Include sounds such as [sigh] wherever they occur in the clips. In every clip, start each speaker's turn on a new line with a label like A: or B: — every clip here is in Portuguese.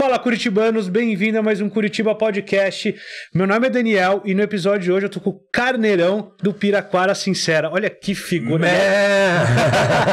A: Fala Curitibanos, bem-vindo a mais um Curitiba Podcast. Meu nome é Daniel e no episódio de hoje eu tô com o Carneirão do Piraquara Sincera. Olha que figura. Né?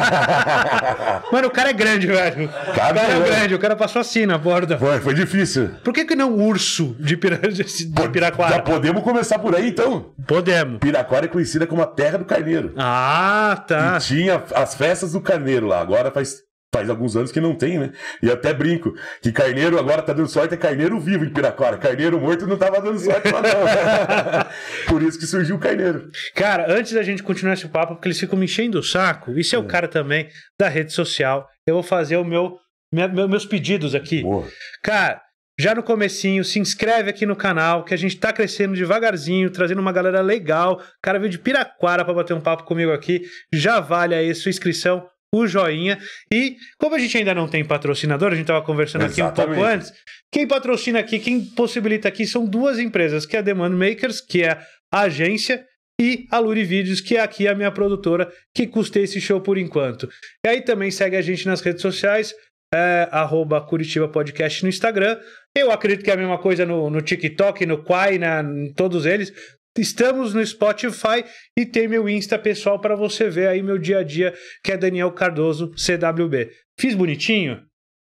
A: [laughs] Mano, o cara é grande, velho. Cara, o cara é grande, o cara passou assim na borda.
B: Foi, foi difícil. Por que, que não urso de, pira... de Piraquara? Já podemos começar por aí então? Podemos. Piraquara é conhecida como a terra do carneiro. Ah, tá. E tinha as festas do carneiro lá. Agora faz faz alguns anos que não tem, né? E até brinco que carneiro agora tá dando sorte é carneiro vivo em Piracora. Carneiro morto não tava dando sorte lá não.
A: [laughs] Por isso que surgiu o carneiro. Cara, antes da gente continuar esse papo, porque eles ficam me enchendo o saco, e seu é o é. cara também da rede social, eu vou fazer o meu, minha, meus pedidos aqui. Boa. Cara, já no comecinho, se inscreve aqui no canal, que a gente tá crescendo devagarzinho, trazendo uma galera legal. O cara veio de Piraquara para bater um papo comigo aqui. Já vale aí sua inscrição o joinha. E como a gente ainda não tem patrocinador, a gente estava conversando Exatamente. aqui um pouco antes. Quem patrocina aqui, quem possibilita aqui são duas empresas, que é a Demand Makers, que é a agência, e a Luri Vídeos, que é aqui a minha produtora, que custeia esse show por enquanto. E aí também segue a gente nas redes sociais, é, arroba Curitiba Podcast no Instagram. Eu acredito que é a mesma coisa no, no TikTok, no Quai, na, em todos eles. Estamos no Spotify e tem meu Insta pessoal para você ver aí meu dia a dia, que é Daniel Cardoso, CWB. Fiz bonitinho?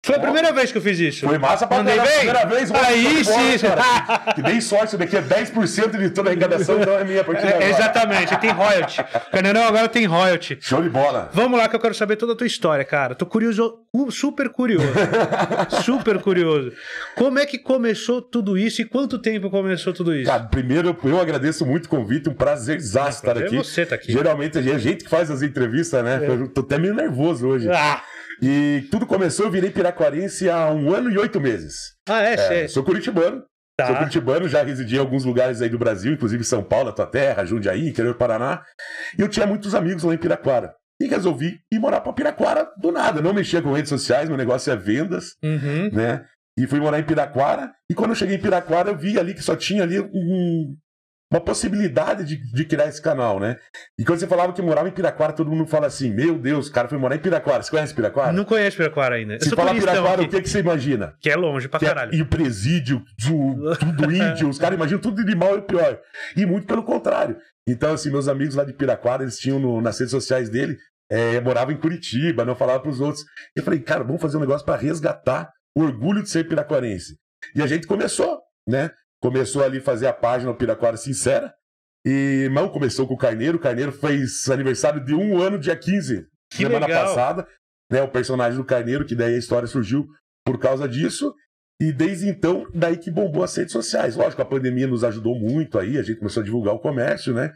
A: Foi a primeira vez que eu fiz isso. Foi massa pra Mandei bem? primeira vez. Aí sim. [laughs]
B: Que bem sorte, daqui é 10% de toda a arrecadação, então é minha partida é, é Exatamente, tem royalty.
A: Canelão agora tem royalty. Show de bola. Vamos lá que eu quero saber toda a tua história, cara. Tô curioso, uh, super curioso. [laughs] super curioso.
B: Como é que começou tudo isso e quanto tempo começou tudo isso? Cara, primeiro eu agradeço muito o convite, um prazerzaço ah, é, estar aqui. você tá aqui. Geralmente é a gente que faz as entrevistas, né? É. Eu tô até meio nervoso hoje. Ah. E tudo começou, eu virei piraquarense há um ano e oito meses. Ah, é? é, Sou curitibano. Tá. Sou curitibano, já residi em alguns lugares aí do Brasil, inclusive São Paulo, tua terra, Jundiaí, interior do Paraná. E eu tinha muitos amigos lá em Piraquara. E resolvi ir morar para Piraquara do nada. Não mexia com redes sociais, meu negócio é vendas,
C: uhum. né?
B: E fui morar em Piraquara. E quando eu cheguei em Piraquara, eu vi ali que só tinha ali um, uma possibilidade de, de, criar esse canal, né? E quando você falava que morava em Piraquara, todo mundo fala assim: Meu Deus, o cara foi morar em Piraquara. Você conhece Piraquara? Não conheço Piraquara ainda. Se falar Piraquara, aqui. o que, é que você imagina? Que é longe pra que é caralho. É, e o presídio, do, tudo [laughs] índio, os caras imaginam tudo de mal e pior. E muito pelo contrário. Então, assim, meus amigos lá de Piraquara, eles tinham no, nas redes sociais dele, é, morava em Curitiba, não falava pros outros. Eu falei, cara, vamos fazer um negócio para resgatar o orgulho de ser piraquarense. E a gente começou, né? começou ali a fazer a página Piraquara Sincera. E não começou com o Carneiro. O Carneiro fez aniversário de um ano, dia 15, que semana legal. passada. Né, o personagem do Carneiro, que daí a história surgiu por causa disso. E desde então, daí que bombou as redes sociais. Lógico, a pandemia nos ajudou muito aí, a gente começou a divulgar o comércio, né?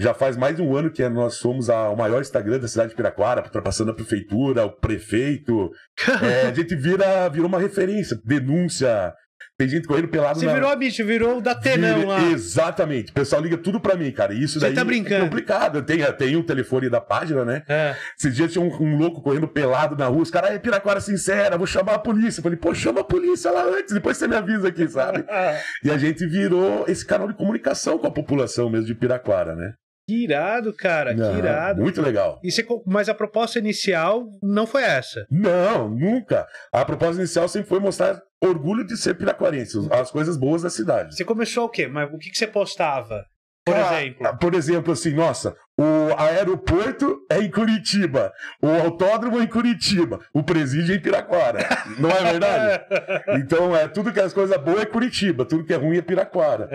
B: Já faz mais de um ano que é, nós somos a, o maior Instagram da cidade de Piraquara, ultrapassando a prefeitura, o prefeito. [laughs] É, a gente vira, virou uma referência, denúncia, tem gente correndo pelado Você na... virou a
A: bicho, virou o da Tenão lá.
B: Exatamente. O pessoal liga tudo pra mim, cara. isso Você daí tá é brincando. é complicado. Tem, é, tem o um telefone da página, né? É. Esses dias tinha um, um, louco correndo pelado na rua. Os caras, ah, é piraquara sincera, vou chamar a polícia. Eu falei, pô, chama a polícia lá antes, depois você me avisa aqui, sabe? [laughs] Ah. e a gente virou esse canal de comunicação com a população mesmo de Piraquara, né?
A: Que irado, cara, não, que irado. Muito legal. E você, mas a proposta
B: inicial não foi essa? Não, nunca. A proposta inicial sempre foi mostrar orgulho de ser piraquarense, as coisas boas da cidade. Você começou o quê? Mas o que, que você postava? Por ah, exemplo. Por exemplo, assim, nossa, o aeroporto é em Curitiba, o autódromo é em Curitiba, o presídio é em Piraquara. Não é verdade? [laughs] então, é, tudo que é as coisas boas é Curitiba, tudo que é ruim é Piraquara. Uhum.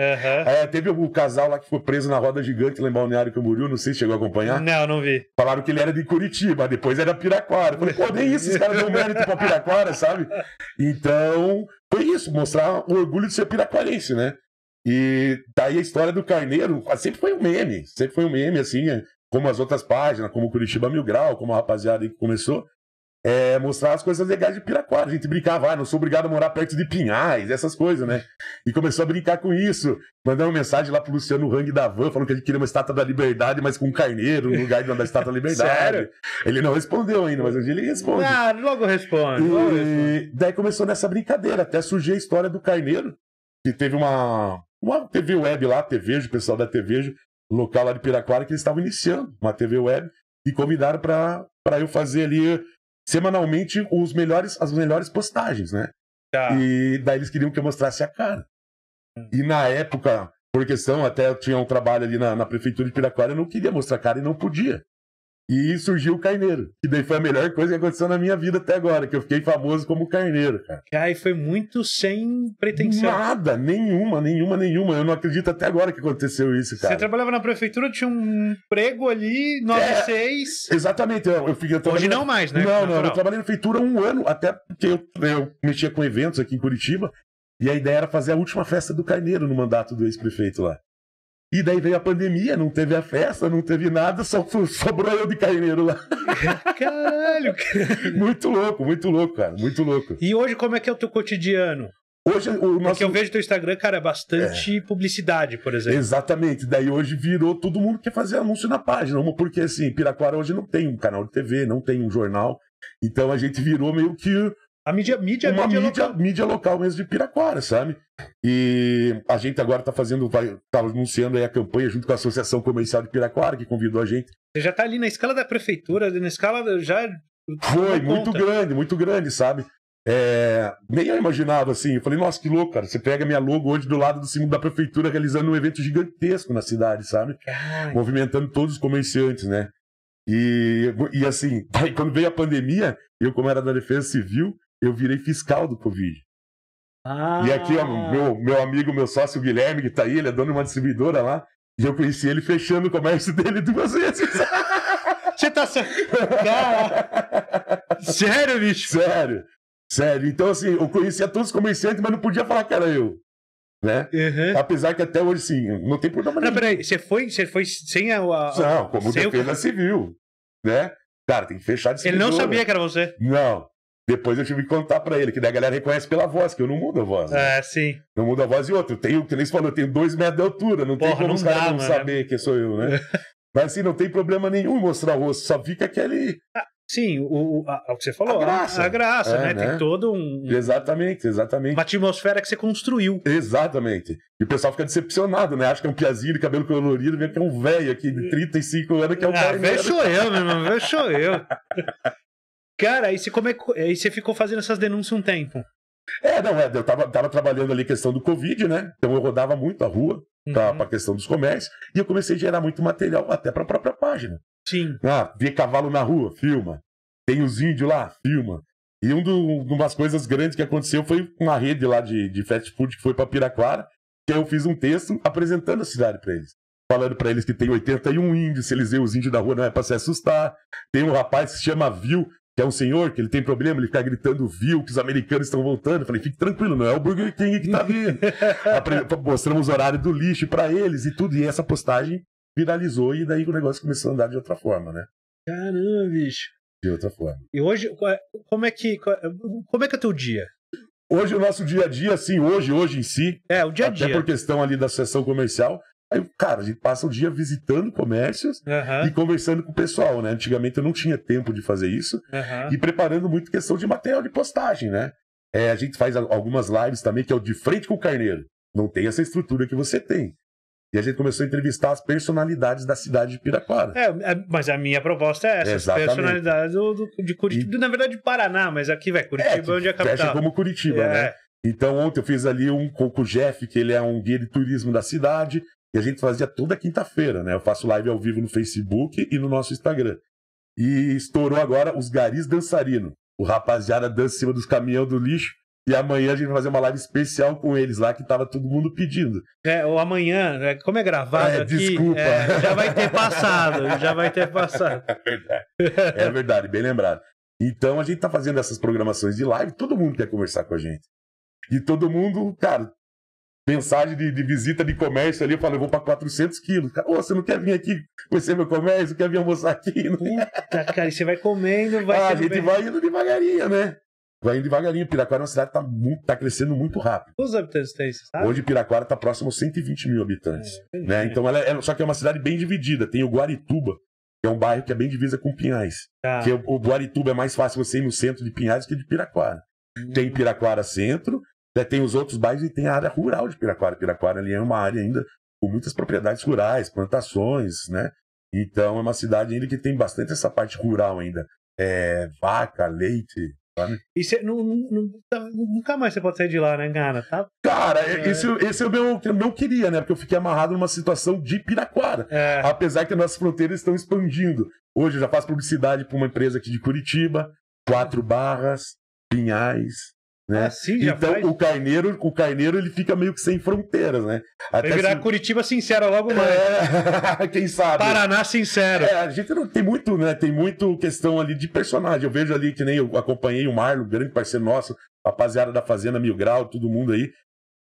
B: É, teve um casal lá que foi preso na roda gigante lá em Balneário Camboriú, não sei se chegou a acompanhar. Não, não vi. Falaram que ele era de Curitiba, depois era Piraquara. Falei, pô, nem isso, esses caras dão mérito pra Piraquara, sabe? Então, foi isso, mostrar o orgulho de ser piraquarense, né? E daí a história do Carneiro sempre foi um meme, sempre foi um meme, assim, é, como as outras páginas, como Curitiba Mil Grau, como a rapaziada que começou, é, mostrar as coisas legais de Piraquara. A gente brincava, ah, não sou obrigado a morar perto de Pinhais, essas coisas, né? E começou a brincar com isso. Mandar uma mensagem lá pro Luciano Hang da Van, falando que ele queria uma estátua da liberdade, mas com um carneiro no lugar da estátua da liberdade. Sério? Ele não respondeu ainda, mas um dia ele responde. Ah, logo responde. E logo responde. daí começou nessa brincadeira, até surgiu a história do carneiro, que teve uma, uma TV web lá, TV o pessoal da TVjo, local lá de Piraquara, que eles estavam iniciando uma TV web e convidaram para eu fazer ali eh, semanalmente os melhores, as melhores postagens, né? Tá. E daí eles queriam que eu mostrasse a cara. Hum. E na época, por questão, até eu tinha um trabalho ali na, na prefeitura de Piraquara, eu não queria mostrar a cara e não podia. E surgiu o Carneiro, que daí foi a melhor coisa que aconteceu na minha vida até agora, que eu fiquei famoso como Carneiro, cara. Cara, e foi muito sem pretensão. Nada, nenhuma, nenhuma, nenhuma. Eu não acredito até agora que aconteceu isso, cara. Você
A: trabalhava na prefeitura, tinha um emprego ali, nove É,
B: exatamente, eu, eu fiquei. Eu Hoje não mais, né? Não, não, eu trabalhei na prefeitura um ano, até porque eu, eu mexia com eventos aqui em Curitiba, e a ideia era fazer a última festa do Carneiro no mandato do ex-prefeito lá. E daí veio a pandemia, não teve a festa, não teve nada, só sobrou eu de carneiro lá. [laughs]
A: Caralho,
B: Muito louco, muito louco, cara, muito louco. E hoje como é que é o teu cotidiano?
A: Hoje o nosso... Porque eu vejo teu Instagram, cara, é bastante
B: é. publicidade, por exemplo. Exatamente. Daí hoje virou todo mundo quer fazer anúncio na página, porque assim, Piraquara hoje não tem um canal de TV, não tem um jornal. Então a gente virou meio que a mídia, mídia, uma mídia, mídia, local. mídia local mesmo de Piraquara, sabe? E a gente agora está fazendo, vai, tá anunciando aí a campanha junto com a Associação Comercial de Piraquara, que convidou a gente.
A: Você já está ali na escala da prefeitura, na escala
B: já. Foi, muito grande, muito grande, sabe? É, nem eu imaginava assim. Eu falei, nossa, que louco, cara. Você pega minha logo hoje do lado do cimo da prefeitura, realizando um evento gigantesco na cidade, sabe? Ai. Movimentando todos os comerciantes, né? E, e assim, [laughs] aí quando veio a pandemia, eu, como era da Defesa Civil, eu virei fiscal do Covid.
C: Ah. E aqui, ó, ah. meu,
B: meu amigo, meu sócio Guilherme, que tá aí, ele é dono de uma distribuidora lá, e eu conheci ele fechando o comércio [laughs] dele duas vezes. Você tá. Sério, bicho? Sério. Sério. Então, assim, eu conhecia todos os comerciantes, mas não podia falar que era eu. Né? Uhum. Apesar que até hoje, sim, não tem problema nenhum. Não, peraí,
A: você foi, você foi sem a. a não, como defesa o...
B: civil. Né? Cara, tem que fechar de Ele não sabia que era você. Não. Depois eu tive que contar para ele, que daí a galera reconhece pela voz, que eu não mudo a voz. Né? É, sim. Não mudo a voz e outro. Eu tenho, que nem você falou, eu tenho dois metros de altura, não Porra, tem como os caras não saber que sou eu, né? [laughs] Mas assim, não tem problema nenhum mostrar o rosto, só fica aquele. Ah, sim, o, o, a, é o que você falou. A graça. A, a graça, é, né? né? Tem todo um. Exatamente, exatamente. Uma atmosfera que você construiu. Exatamente. E o pessoal fica decepcionado, né? Acha que é um piazinho de cabelo colorido, vê que é um velho aqui de 35 anos que é um ah, velho. Velho sou eu,
A: meu irmão, velho sou eu. [laughs]
B: Cara, aí você, come... aí você ficou fazendo essas denúncias um tempo. É, não, é, eu tava, tava trabalhando ali a questão do Covid, né? Então eu rodava muito a rua para uhum. pra questão dos comércios e eu comecei a gerar muito material até pra própria página. Sim. Ah, vê cavalo na rua, filma. Tem os índios lá, filma. E um do, umas coisas grandes que aconteceu foi uma rede lá de, de fast food que foi pra Piraquara, que eu fiz um texto apresentando a cidade pra eles falando para eles que tem 81 índios, se eles vêem os índios da rua não é para se assustar. Tem um rapaz que se chama Vil, que é um senhor, que ele tem problema, ele fica gritando, viu que os americanos estão voltando. Eu falei, fique tranquilo, não é o Burger King que tá vindo. [laughs] Mostramos o horário do lixo para eles e tudo. E essa postagem viralizou e daí o negócio começou a andar de outra forma, né? Caramba, bicho. De outra forma. E hoje, como é que, como é que é o teu dia? Hoje o nosso dia a dia, assim, hoje, hoje em si. É, o dia a dia. Até por questão ali da sessão comercial. Aí, cara, a gente passa o dia visitando comércios uhum. e conversando com o pessoal, né? Antigamente eu não tinha tempo de fazer isso. Uhum. E preparando muito questão de material de postagem, né? É, a gente faz algumas lives também, que é o de frente com o carneiro. Não tem essa estrutura que você tem. E a gente começou a entrevistar as personalidades da cidade de Piraquara.
A: É, é mas a minha proposta é essa, as personalidades do, do, de Curitiba, e... na verdade Paraná, mas aqui vai é, Curitiba é, onde é a capital. Fecha como Curitiba, né? é. né?
B: Então ontem eu fiz ali um com o Jeff, que ele é um guia de turismo da cidade, e a gente fazia toda quinta-feira, né? Eu faço live ao vivo no Facebook e no nosso Instagram. E estourou agora os garis dançarino. O rapaziada dança em cima dos caminhões do lixo. E amanhã a gente vai fazer uma live especial com eles lá, que tava todo mundo pedindo.
A: É, ou amanhã, né? como é gravado é, aqui, desculpa. É, já vai ter passado, já vai ter passado. [laughs] É
B: verdade, é verdade, bem lembrado. Então a gente tá fazendo essas programações de live, todo mundo quer conversar com a gente. E todo mundo, cara, mensagem de, de, visita de comércio ali, eu falo, eu vou para 400 quilos. Ô, você não quer vir aqui conhecer meu comércio? Quer vir almoçar aqui? [laughs] Puta, cara, e você vai comendo, vai... Ah, a gente bem... vai indo devagarinho, né? Vai indo devagarinho. Piraquara é uma cidade que tá, tá crescendo muito rápido. Quantos
A: habitantes tem? Sabe?
B: Hoje Piraquara tá próximo aos 120 mil habitantes. É, né? Então ela é, só que é uma cidade bem dividida. Tem o Guarituba, que é um bairro que é bem divisa com Pinhais. Ah. Que é, o Guarituba é mais fácil você ir no centro de Pinhais que de Piraquara. Tem Piraquara Centro né? Tem os outros bairros e tem a área rural de Piraquara. Piraquara ali é uma área ainda com muitas propriedades rurais, plantações, né? Então é uma cidade ainda que tem bastante essa parte rural ainda. É, vaca, leite, e cê, não, não, nunca mais você pode sair de lá, né, cara? Tá... Cara, é. esse, esse é o meu, não queria, né? Porque eu fiquei amarrado numa situação de Piraquara. É. Apesar que as nossas fronteiras estão expandindo. Hoje eu já faço publicidade para uma empresa aqui de Curitiba, Quatro Barras, Pinhais, né? Assim então faz... o Carneiro, o Carneiro ele fica meio que sem fronteiras, né? Até Vai virar se... Curitiba sincera logo mais. É... [laughs] Quem sabe? Paraná sincero. É, a gente não tem muito, né? Tem muito questão ali de personagem. Eu vejo ali que nem eu acompanhei o Marlon, grande parceiro nosso, rapaziada da Fazenda Mil Grau, todo mundo aí.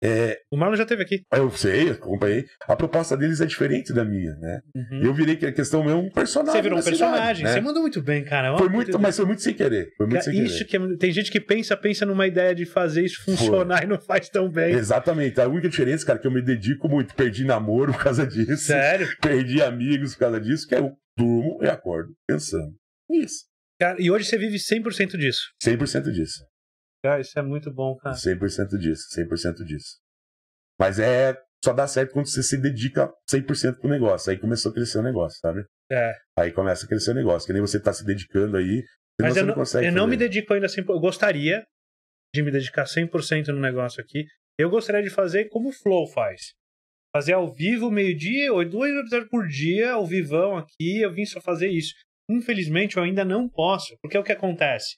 B: É, o Marlon já teve aqui. Eu sei, acompanhei. A proposta deles é diferente da minha, né? Uhum. Eu virei que a questão é um personagem. Você virou um personagem, cidade, né? você mandou
A: muito bem, cara. foi muito,
B: mas foi muito sem querer. Foi muito sem isso
A: querer. Que é, tem gente que pensa, pensa numa ideia de fazer isso funcionar foi. [laughs] e não faz tão bem.
B: Exatamente. A única diferença, cara, é que eu me dedico muito. Perdi namoro por causa disso. Sério? Perdi amigos por causa disso, que eu durmo e acordo pensando. Isso. Cara, e hoje você vive 100% disso. 100% disso.
A: Cara, ah, isso é muito bom, cara. 100%
B: disso, 100% disso. Mas é. Só dá certo quando você se dedica 100% pro negócio. Aí começou a crescer o negócio, sabe? É. Aí começa a crescer o negócio. Que nem você tá se dedicando aí. Mas eu, não, não, eu não me
A: dedico ainda 100%. Eu gostaria de me dedicar 100% no negócio aqui. Eu gostaria de fazer como o Flow faz. Fazer ao vivo, meio-dia, ou duas horas por dia, ao vivão aqui. Eu vim só fazer isso. Infelizmente, eu ainda não posso. Porque é o que acontece?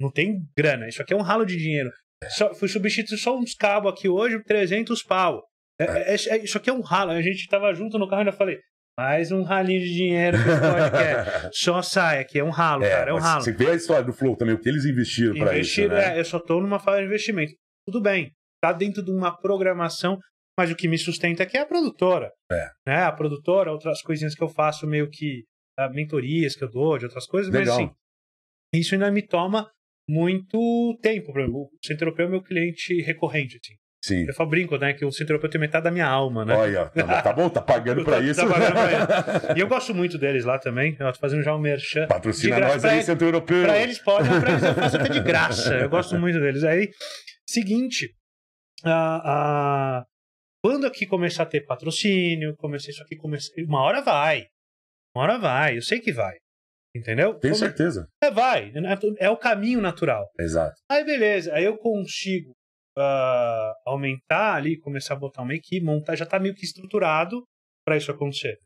A: não tem grana. Isso aqui é um ralo de dinheiro. Só, fui substituir só uns cabos aqui hoje, 300 pau. É, é, é, é, isso aqui é um ralo. A gente tava junto no carro e ainda falei, mais um ralinho de dinheiro que podcast. [laughs] só sai aqui, é um ralo, é, cara, é um ralo. Você vê
B: a história do Flow também, o que eles investiram, para isso, né? É,
A: eu só tô numa fase de investimento. Tudo bem, tá dentro de uma programação, mas o que me sustenta aqui é a produtora. É. Né? A produtora, outras coisinhas que eu faço meio que, a ah, mentorias que eu dou, de outras coisas, Legal. mas assim, isso ainda me toma muito tempo. Por exemplo, o centro europeu é meu cliente recorrente, assim. Sim. Eu só brinco, né? Que o centro europeu tem metade da minha alma, né? Olha, tá
B: bom, tá, tá pagando [laughs] tá pra isso. tá pagando
A: pra [laughs] E eu gosto muito deles lá também. Eu tô fazendo já um merchan. Patrocina nós aí, eles, centro europeu. Pra eles podem, pra eles eu faço até de graça. Eu gosto muito deles. Aí, seguinte, a, a, quando aqui começar a ter patrocínio, comecei isso aqui, uma hora vai. Uma hora vai, eu sei que vai. Entendeu? Tenho Como... É certeza. É, vai. É o caminho natural. Exato. Aí, beleza. Aí eu consigo uh, aumentar ali, começar a botar uma equipe, montar. Já tá meio que estruturado para isso acontecer.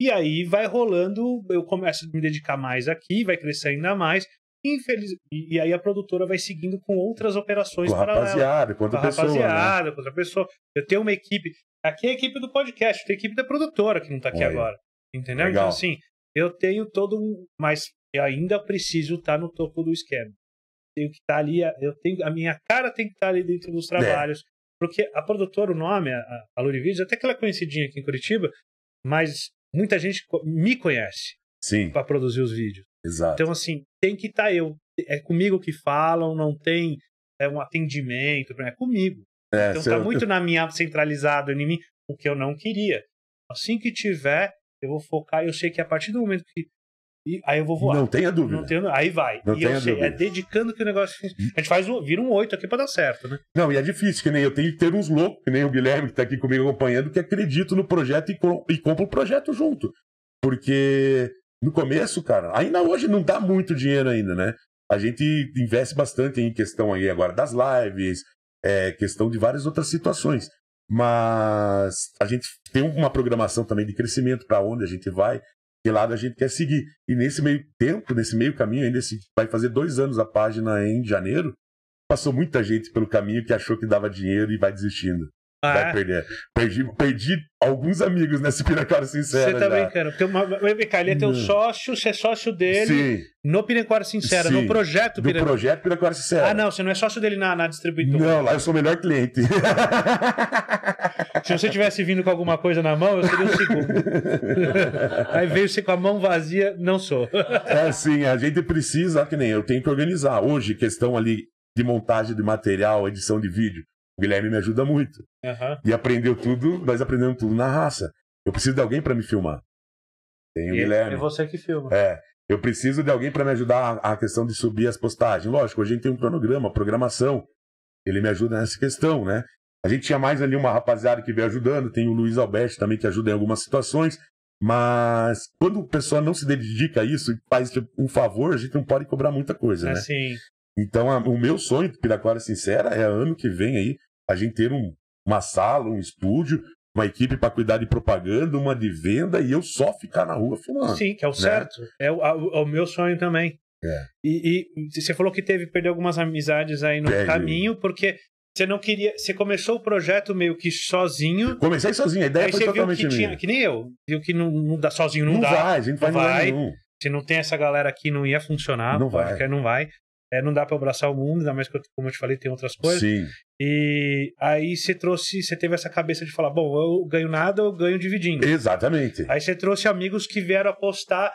A: E aí vai rolando, eu começo a me dedicar mais aqui, vai crescer ainda mais. Infeliz... E aí a produtora vai seguindo com outras operações com paralelas. Rapaziada, com outra com pessoa. Né? Rapaziada, né? com outra pessoa. Eu tenho uma equipe. Aqui é a equipe do podcast, tem a equipe da produtora que não tá aqui Oi. agora. Entendeu? Então, Legal. Então, assim, eu tenho todo um. Mas eu ainda preciso estar no topo do esquema. Tenho que estar ali, eu tenho, a minha cara tem que estar ali dentro dos é. trabalhos. É. Porque a produtora, o nome, a, a Lurivides, é até que ela é conhecidinha aqui em Curitiba, mas muita gente me conhece para produzir os vídeos. Exato. Então, assim, tem que estar eu. É comigo que falam, não tem é um atendimento, é comigo. É, então, tá seu... tá muito na minha centralizado em mim, o que eu não queria. Assim que tiver, eu vou focar e eu sei que é a partir do momento que. E aí eu vou voar. Não tenha dúvida. Não tenho, aí vai. Não e eu sei, é dúvida. é dedicando que o negócio. Hum. A gente faz um, vira um oito aqui para dar certo, né?
B: Não, e é difícil, que nem eu tenho que ter uns loucos, que nem o Guilherme que tá aqui comigo acompanhando, que acredito no projeto e, e compra o projeto junto. Porque no começo, cara, ainda hoje não dá muito dinheiro ainda, né? A gente investe bastante em questão aí agora das lives, é, questão de várias outras situações mas a gente tem uma programação também de crescimento para onde a gente vai, que lado a gente quer seguir. E nesse meio tempo, nesse meio caminho, ainda se vai fazer dois anos a página em janeiro, passou muita gente pelo caminho que achou que dava dinheiro e vai desistindo. Ah. Vai é? perder. Perdi, perdi alguns amigos nesse Pinacara sincero Você tá já.
A: brincando. uma, o MK, ele é teu hum. sócio, você é sócio dele Sim. no Pinacara sincero Sim. no projeto Pinacara. No projeto Pinacara Sincero. Ah, não, você não é sócio dele na, na distribuidora.
B: Não, lá eu sou o melhor cliente.
A: Se você tivesse vindo com alguma coisa na mão, eu seria o um segundo.
B: [laughs] Aí veio você com a mão vazia, não sou. é assim, a gente precisa, que nem eu tenho que organizar. Hoje, questão ali de montagem de material, edição de vídeo. O Guilherme me ajuda muito. Uhum. E aprendeu tudo, nós aprendemos tudo na raça. Eu preciso de alguém para me filmar. Tem o e, Guilherme. É você que filma. É. Eu preciso de alguém para me ajudar a, questão de subir as postagens. Lógico, a gente tem um cronograma, programação. Ele me ajuda nessa questão, né? A gente tinha mais ali uma rapaziada que veio ajudando, tem o Luiz Alberto também que ajuda em algumas situações. Mas quando o pessoal não se dedica a isso e faz tipo, um favor, a gente não pode cobrar muita coisa, é né? Sim. Então, a, o meu sonho, Piraquara Sincera, é ano que vem aí a gente ter um, uma sala, um estúdio, uma equipe para cuidar de propaganda, uma de venda e eu só ficar na rua fumando. Sim, que é o né? certo.
A: É o, a, o, é meu sonho também. É. E, e, você falou que teve perder algumas amizades aí no caminho, porque você não queria. Você começou o projeto meio que sozinho. Eu comecei sozinho, a ideia aí foi você totalmente viu que minha. Tinha, que nem eu. Viu que não, não dá sozinho, não, não dá. Vai, a gente não vai. Se não tem essa galera aqui, não ia funcionar. Não vai. Não vai. É, não dá para abraçar o mundo, ainda mais que, como eu te falei, tem outras coisas. Sim. E aí você trouxe, você teve essa cabeça de falar: bom, eu ganho nada, eu ganho dividindo.
B: Exatamente.
A: Aí você trouxe amigos que vieram apostar,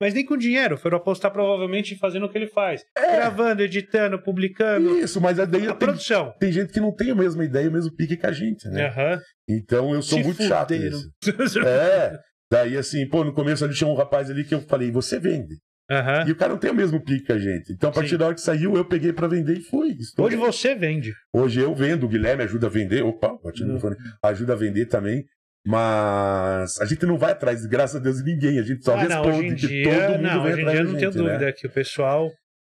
A: mas nem com dinheiro, foram apostar provavelmente fazendo o que ele faz:
B: é. gravando, editando, publicando. Isso, mas é a, a tem, produção. Tem gente que não tem a mesma ideia, o mesmo pique que a gente, né? Uhum. Então eu sou Se muito fuderam. chato. Nisso. é. Daí assim, pô, no começo ali tinha um rapaz ali que eu falei: você vende. Uhum. E o cara não tem o mesmo pique que a gente. Então, a partir Sim. da hora que saiu, eu peguei para vender e fui. Estou Hoje bem. você vende. Hoje eu vendo, o Guilherme ajuda a vender. Opa, uhum. ajuda a vender também. Mas a gente não vai atrás, graças a Deus, de ninguém. A gente só ah, responde não, todo mundo não, vem hoje em dia eu não tenho né? dúvida né? que o pessoal.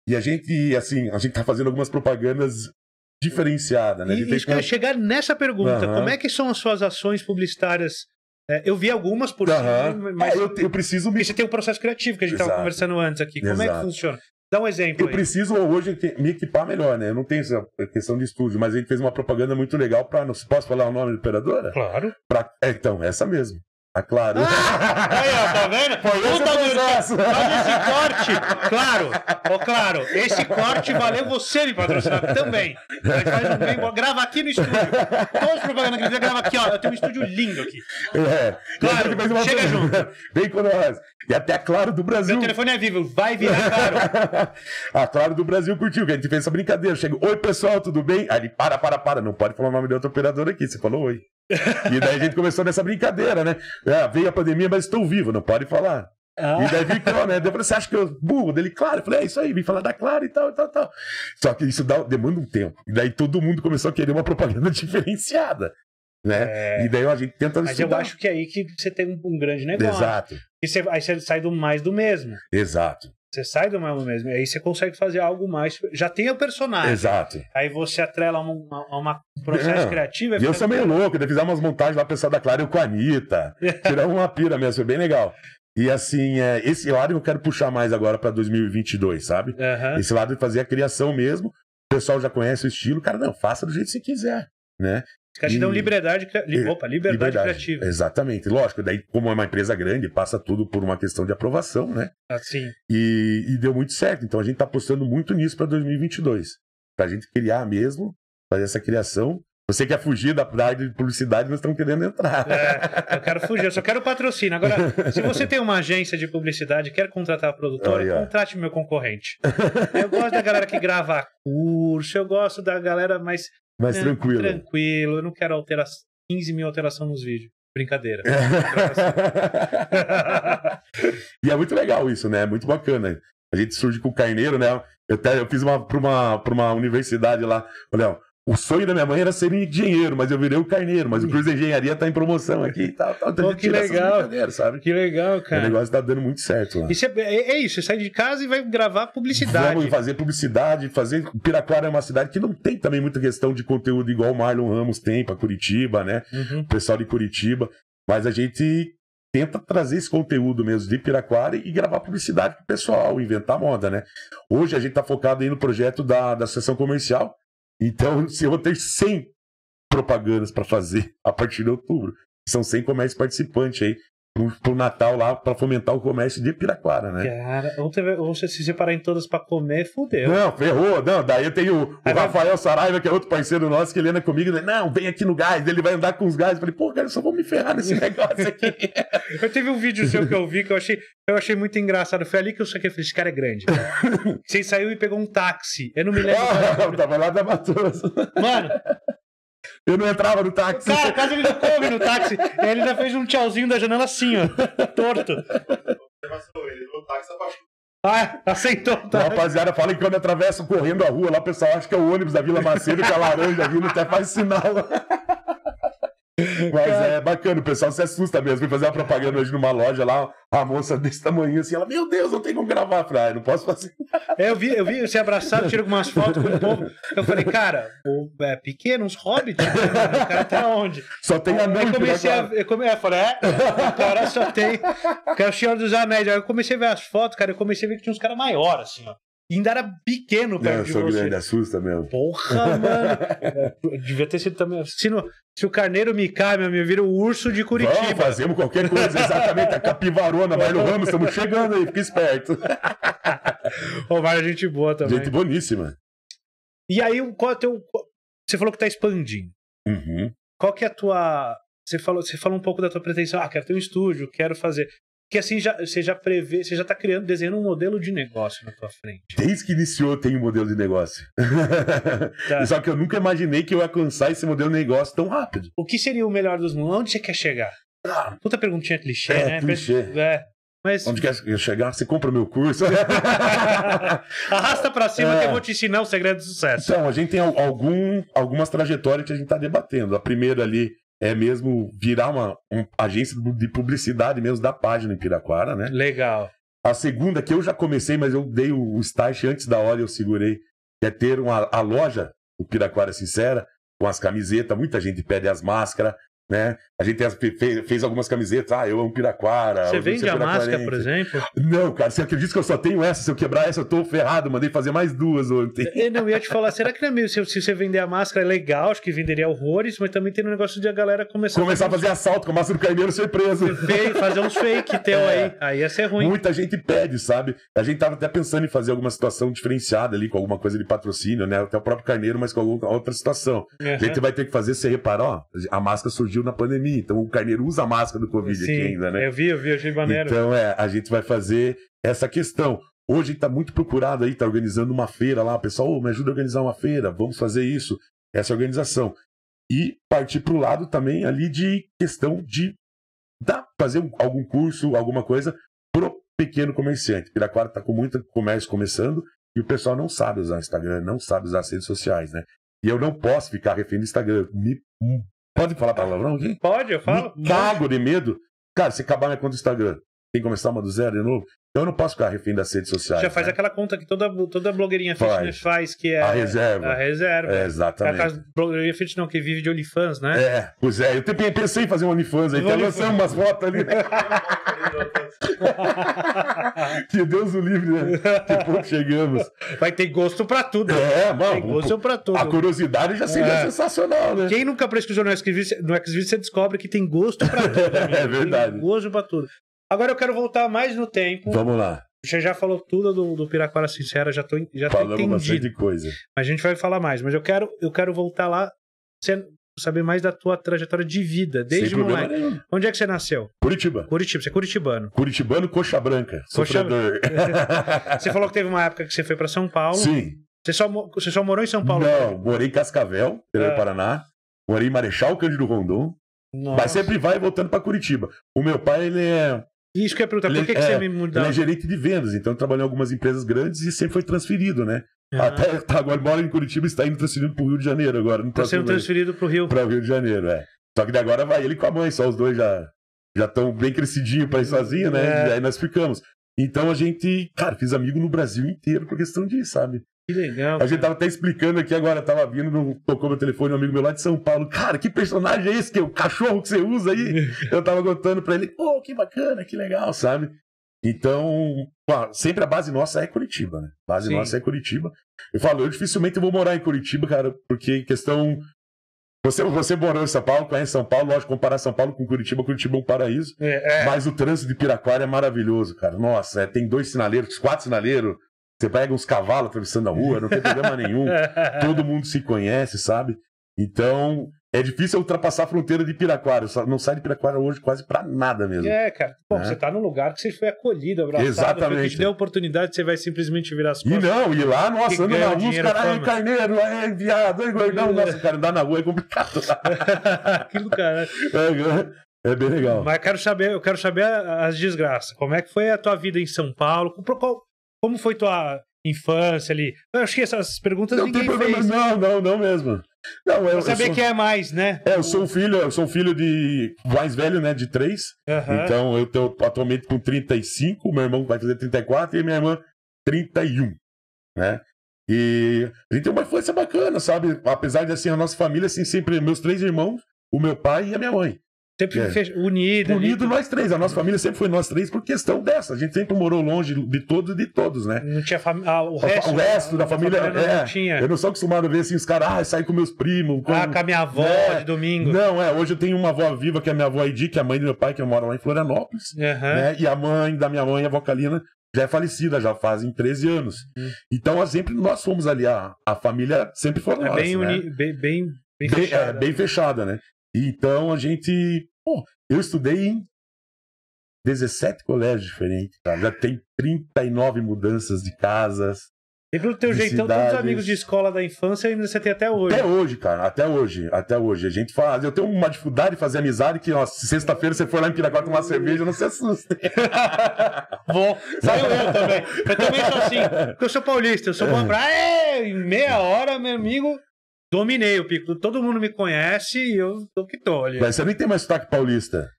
B: E a gente, assim, a gente tá fazendo algumas propagandas diferenciadas, né? E, isso tem...
A: chegar nessa pergunta. Uhum. Como é que são as suas ações publicitárias é, eu vi algumas por cima, mas é, eu, eu, preciso me. Você tem um processo criativo que a gente estava conversando antes aqui. Como Exato. é que funciona? Dá um exemplo. Eu aí.
B: preciso hoje me equipar melhor, né? Eu não tenho essa questão de estúdio, mas a gente fez uma propaganda muito legal para. Posso falar o nome da operadora? Claro. Pra, é, então, essa mesmo. A tá Claro. Ah,
A: aí, ó, tá vendo? Foi Puta esse do... Faz esse
B: corte. Claro, ó, oh,
A: claro. Esse corte valeu você me patrocinar também. Faz um bem... Grava aqui no estúdio.
B: Todos os propagandas que ele grava aqui, ó. Eu tenho um estúdio lindo aqui. É. Claro, chega junto. Vem com nós. E até a Claro do Brasil. Meu telefone é vivo, vai virar claro. [laughs] a Claro do Brasil curtiu, que a gente fez essa brincadeira. Chega, oi pessoal, tudo bem? Aí ele, para, para, para. Não pode falar o nome de outra operadora aqui. Você falou oi. E daí a gente começou nessa brincadeira, né? Ah, veio a pandemia, mas estou vivo, não pode falar. Ah. E daí ficou, né? Daí eu falei, você acha que eu burro? Dele, claro. Eu falei, é isso aí, vim falar da Clara e tal, e tal, e tal. Só que isso dá, demanda um tempo. E daí todo mundo começou a querer uma propaganda [laughs] diferenciada. Né? É... E daí a gente tenta Mas estudar. eu acho
A: que é aí que você tem um, um grande negócio. Exato. E você, aí você sai do mais do mesmo. Exato. Você sai do mesmo mesmo. Aí você consegue fazer algo mais. Já tem o personagem. Exato. Aí você atrela a um uma processo é. criativo. É e eu sou meio
B: louco. Eu fiz umas montagens lá pessoal da Clara e com a Anitta. [laughs] Tirar uma pira mesmo. Foi bem legal. E assim, é, esse lado eu quero puxar mais agora para 2022, sabe? Uhum. Esse lado de fazer a criação mesmo. O pessoal já conhece o estilo. Cara, não, faça do jeito que você quiser. Né? Os te dão liberdade, li, opa, liberdade, liberdade, criativa. Exatamente. Lógico, daí, como é uma empresa grande, passa tudo por uma questão de aprovação, né? Assim. E, e deu muito certo. Então a gente está apostando muito nisso para 2022. Para a gente criar mesmo, fazer essa criação você quer fugir da área de publicidade, nós estamos querendo entrar. É,
A: eu quero fugir, eu só quero patrocínio. Agora, se você tem uma agência de publicidade quer contratar a produtora, oh, contrate meu concorrente. Eu gosto da galera que grava curso, eu gosto da galera mais,
B: mais né, tranquilo.
A: tranquilo. Eu não quero altera 15 mil alterações nos vídeos. Brincadeira. [laughs]
B: e é muito legal isso, né? É muito bacana. A gente surge com o carneiro, né? Eu, até, eu fiz uma para uma, uma universidade lá. Olha, o sonho da minha mãe era ser engenheiro, mas eu virei o carneiro. Mas o curso de engenharia está em promoção aqui e tal. tal então Pô, que legal. Sabe? Que legal, cara. O negócio está dando muito certo lá. Isso é, é, é, isso, você é sai de casa e vai gravar publicidade. Vamos fazer publicidade, fazer. Piraclara é uma cidade que não tem também muita questão de conteúdo igual o Marlon Ramos tem para Curitiba, né? Uhum. O pessoal de Curitiba. Mas a gente tenta trazer esse conteúdo mesmo de Piraquara e gravar publicidade pro pessoal, inventar moda, né? Hoje a gente está focado aí no projeto da, da sessão Comercial, então, eu vou ter 100 propagandas para fazer a partir de outubro. São 100 comércios participantes aí pro, Natal lá para fomentar o comércio de Piraquara, né?
A: Cara, ontem você se separar em todas para comer, fudeu.
B: Não, ferrou, não. Daí eu tenho o, o Rafael Saraiva, que é outro parceiro nosso, que ele anda comigo, ele, né? não, vem aqui no gás, ele vai andar com os gás. Eu falei, pô, cara, eu só vou me ferrar nesse [laughs] negócio aqui. [laughs] eu teve
A: um vídeo seu que eu vi que eu achei, eu achei muito engraçado. Foi ali que eu saquei, falei, esse cara é grande. Cara. [laughs] você saiu e pegou um táxi. Eu não me lembro. Ah, tava lá da Matoso. Mano, eu não entrava no táxi. Cara, quase ele não come no táxi. Ele ainda fez um tchauzinho da janela assim, ó.
B: Torto. Ele táxi Ah, aceitou. Tá? rapaziada, fala que quando atravessam correndo a rua lá, o pessoal acha que é o ônibus da Vila Macedo, que é a laranja vindo até faz sinal. Mas é bacana, o pessoal se assusta mesmo. Fui fazer uma propaganda hoje numa loja lá, a moça desse tamanho assim, ela, meu Deus, não tem como gravar, Praia, ah, não posso fazer. É, eu vi, eu vi você abraçado, tira algumas fotos com o povo.
A: Eu falei, cara, é pequeno, uns hobbits, né? o cara tá onde? Só tem a média. Eu comecei a. Eu, come, eu falei, é, o cara só tem.
C: O
A: é o Senhor dos Anéis. Aí eu comecei a ver as fotos, cara, eu comecei a ver que tinha uns caras maiores, assim, ó. E ainda era pequeno perto não, de você. sou grande,
B: assusta mesmo. Porra, [laughs] mano.
A: É, devia ter sido também. Se, no, se o carneiro me cai, meu amigo, vira o urso de Curitiba. Vamos, fazemos qualquer coisa, exatamente. A capivarona vai no ramo, estamos chegando aí, fica esperto. [laughs] Omar, gente boa também. Gente
B: boníssima.
A: E aí, qual é teu. Você falou que tá expandindo. Uhum. Qual que é a tua. Você falou, você falou um pouco da tua pretensão. Ah, quero ter um estúdio, quero fazer que assim já, você já prevê, você já está criando, desenhando um modelo de negócio na tua frente.
B: Desde que iniciou tem um modelo de negócio. Tá. [laughs] Só que eu nunca imaginei que eu ia alcançar esse modelo de negócio tão rápido. O que seria o melhor dos mundos? Onde você quer chegar? Ah. Puta perguntinha clichê, é, né? Clichê. É. Mas... Onde quer chegar? Você compra meu curso. [laughs] Arrasta para cima é. que eu é. vou te ensinar o segredo do sucesso. Então, a gente tem algum, algumas trajetórias que a gente está debatendo. A primeira ali é mesmo virar uma, uma agência de publicidade mesmo da página em Piraquara, né? Legal. A segunda, que eu já comecei, mas eu dei o, o start antes da hora, eu segurei, é ter uma, a loja, o Piraquara Sincera, com as camisetas, muita gente pede as máscaras, né? A gente fez algumas camisetas, ah, eu amo Piraquara. Você vende a máscara, por exemplo? Não, cara, você acredita que eu só tenho essa? Se eu quebrar essa, eu tô ferrado. Mandei fazer mais duas ontem.
A: É, eu não ia te falar, será que não é meio, se, se você vender a máscara é legal, acho que venderia horrores, mas também tem um negócio de a galera começar... Começar a, a fazer assalto com a máscara do Carneiro surpresa. Fazer uns fake
B: [laughs] teu é. aí, aí ia ser ruim. Muita gente pede, sabe? A gente tava até pensando em fazer alguma situação diferenciada ali, com alguma coisa de patrocínio, né? Até o próprio Carneiro, mas com alguma outra situação. Uhum. A gente vai ter que fazer, você reparar, ó, a máscara surgiu surgiu na pandemia. Então o Carneiro usa a máscara do Covid Sim, aqui ainda, né? Eu vi, eu vi, achei maneiro. Então é, a gente vai fazer essa questão. Hoje está muito procurado aí, está organizando uma feira lá. Pessoal, oh, me ajuda a organizar uma feira, vamos fazer isso, essa é organização. E partir para o lado também ali de questão de dar, fazer um, algum curso, alguma coisa pro pequeno comerciante. Piraquara está com muito comércio começando e o pessoal não sabe usar Instagram, não sabe usar as redes sociais, né? E eu não posso ficar refém do Instagram. Me Pode falar palavrão aqui? Pode, eu falo. Me cago de medo. Cara, se acabar minha conta do Instagram, tem que começar uma do zero de novo. Então eu não posso ficar refém das redes sociais. Já faz né?
A: aquela conta que toda, toda blogueirinha fitness faz. faz, que é a reserva. A reserva. É, é exatamente. Aquela blogueirinha fitness não, que vive de
B: OnlyFans, né? É, pois é. Eu até pensei em fazer um OnlyFans aí, tá até lançando umas fotos ali. [laughs] que Deus o livre, né? Que pouco chegamos. Vai ter gosto pra tudo. É, mano. Tem gosto pra tudo. A curiosidade já seria é. sensacional, né? Quem
A: nunca pesquisou no Xvideos, no Xvideos, você descobre que tem gosto pra tudo. [laughs] Amigo. É verdade. Tem gosto pra tudo. Agora eu quero voltar mais no tempo. Vamos lá. Você já falou tudo do, do Sincera, já tô, já tô entendido. bastante coisa. A gente vai falar mais, mas eu quero, eu quero voltar lá, saber mais da tua trajetória de vida, desde Sem moleque. Nenhum. Onde é que você nasceu? Curitiba. Curitiba, você é curitibano. Curitibano,
B: coxa branca, coxa...
A: você [laughs] falou que teve uma época que você foi para São
B: Paulo. Sim. Você só, você só morou em São Paulo? Não, né? morei em Cascavel, interior ah. do Paraná. Morei em Marechal Cândido Rondon. Nossa. Mas sempre vai voltando para Curitiba. O meu pai, ele é e isso que eu ia perguntar, por que, é, que você é, me mudar? Ele é gerente de vendas, então trabalhei em algumas empresas grandes e sempre foi transferido, né? Ah. Até tá, agora mora em Curitiba e está indo transferido para o Rio de Janeiro agora. Está sendo transferido para o Rio. Para o Rio de Janeiro, é. Só que agora vai ele com a mãe, só os dois já já estão bem crescidinhos para ir sozinho, né? É. E aí nós ficamos. Então a gente, cara, fiz amigo no Brasil inteiro por questão de sabe?
A: Que legal. A gente
B: tava até explicando aqui agora, tava vindo, tocou meu telefone, um amigo meu lá de São Paulo. Cara, que personagem é esse? Que é o cachorro que você usa aí? [laughs] Eu tava contando pra ele, pô, que bacana, que legal, sabe? Então, sempre a base nossa é Curitiba, né? A base Sim. nossa é Curitiba. Eu falo, eu dificilmente vou morar em Curitiba, cara, porque questão. Você, você morou em São Paulo, conhece São Paulo, lógico, comparar São Paulo com Curitiba, Curitiba é um paraíso. É, é. Mas o trânsito de Piraquara é maravilhoso, cara. Nossa, é, tem dois sinaleiros, quatro sinaleiros você pega uns cavalos atravessando a rua, não tem problema nenhum. [laughs] Todo mundo se conhece, sabe? Então, é difícil ultrapassar a fronteira de Piraquara. Eu não sai de Piraquara hoje quase para nada mesmo. É, cara. Bom, é. você tá num lugar que você foi acolhido, abraçado. Exatamente. Porque te
A: der oportunidade, você vai simplesmente virar as costas. E não, e lá, nossa, anda na rua, os caras, carneiro, é
B: viado, é gordão. [laughs] Nossa, cara, andar na rua é complicado.
A: Aquilo, [laughs] cara. É, é, é bem legal. Mas eu quero saber, eu quero saber as desgraças. Como é que foi a tua vida em São Paulo? Qual, como foi tua infância ali? Eu achei essas perguntas não ninguém tem problema, fez.
B: Né? Não, não, não mesmo.
A: Não, eu, saber eu sou... que é
B: mais, né? É, eu sou um filho, eu sou um filho de mais velho, né? De três. Uhum. Então eu tô atualmente com 35, meu irmão vai fazer 34 e minha irmã 31, né? E a gente tem uma influência bacana, sabe? Apesar de assim, a nossa família, assim, sempre, meus três irmãos, o meu pai e a minha mãe. Sempre é. unida. Unido nós três. A nossa família sempre foi nós três por questão dessa. A gente sempre morou longe de todos e de todos, né? Não tinha fam... ah, o resto. O resto da família. é, não tinha. Eu não sou acostumado a ver assim os caras, ah, sair com meus primos. Com... Ah, com a minha avó é. de domingo. Não, é. Hoje eu tenho uma avó viva, que é a minha avó Edi, que é a mãe do meu pai, que mora lá em Florianópolis. Uhum. Né? E a mãe da minha mãe, a avó Kalina, já é falecida, já fazem 13 anos. Uhum. Então, sempre nós fomos ali, a, a família sempre foi nossa. É bem, né? bem,
A: bem, bem, é, fechada. É, bem
B: fechada, né? Então a gente. Pô, eu estudei em 17 colégios diferentes, cara. Tá? Já tem 39 mudanças de casas. E pelo teu jeitão, cidades. todos os amigos de escola da infância ainda você tem até hoje. Até hoje, cara. Até hoje. Até hoje. A gente faz. Eu tenho uma dificuldade de fazer amizade que, ó, sexta-feira você for lá em Piracá tomar cerveja, não se assuste.
A: Bom, [laughs] saiu eu também. Eu também sou assim. Porque eu sou paulista. Eu sou bom pra... É, [laughs] em meia hora, meu amigo dominei o pico. Todo mundo me conhece e eu tô que tô ali. Mas você
B: nem tem mais sotaque paulista.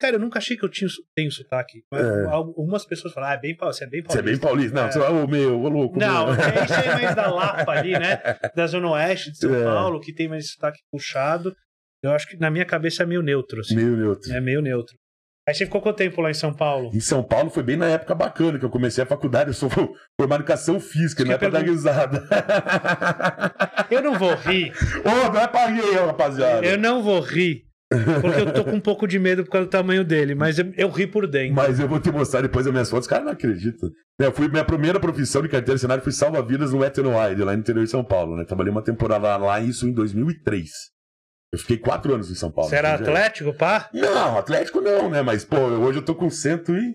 A: Cara, eu nunca achei que eu tinha, tenho sotaque. é. Algumas pessoas falam, ah, é bem, é você é bem paulista. Você é bem paulista? Não, é. você é o
B: meu, o louco. Não, meu. É, isso é
A: mais da [laughs] Lapa ali, né? Da Zona Oeste de São é. Paulo, que tem mais sotaque puxado. Eu acho que na minha cabeça é meio neutro. Assim. Meio neutro. É meio neutro. Aí você ficou quanto tempo lá em São
B: Paulo? Em São Paulo foi bem na época bacana que eu comecei a faculdade. Eu sou [laughs] formado em educação física, não é pergunto... pra dar risada. Eu não vou rir. [laughs] Ô, oh, não é pra rir, rapaziada. Eu não vou rir. Porque eu tô com um pouco de medo por causa do tamanho dele, mas eu, eu ri por dentro. Mas eu vou te mostrar depois as minhas fotos, cara, não acredita. É, eu fui, minha primeira profissão de carteira cenário foi salva-vidas no Ethereum Wide, lá no interior de São Paulo, né? Trabalhei uma temporada lá, isso em 2003. Eu fiquei quatro anos em São Paulo. Você era Atlético, pá? Não, Atlético não, né? Mas, pô, hoje eu tô com 150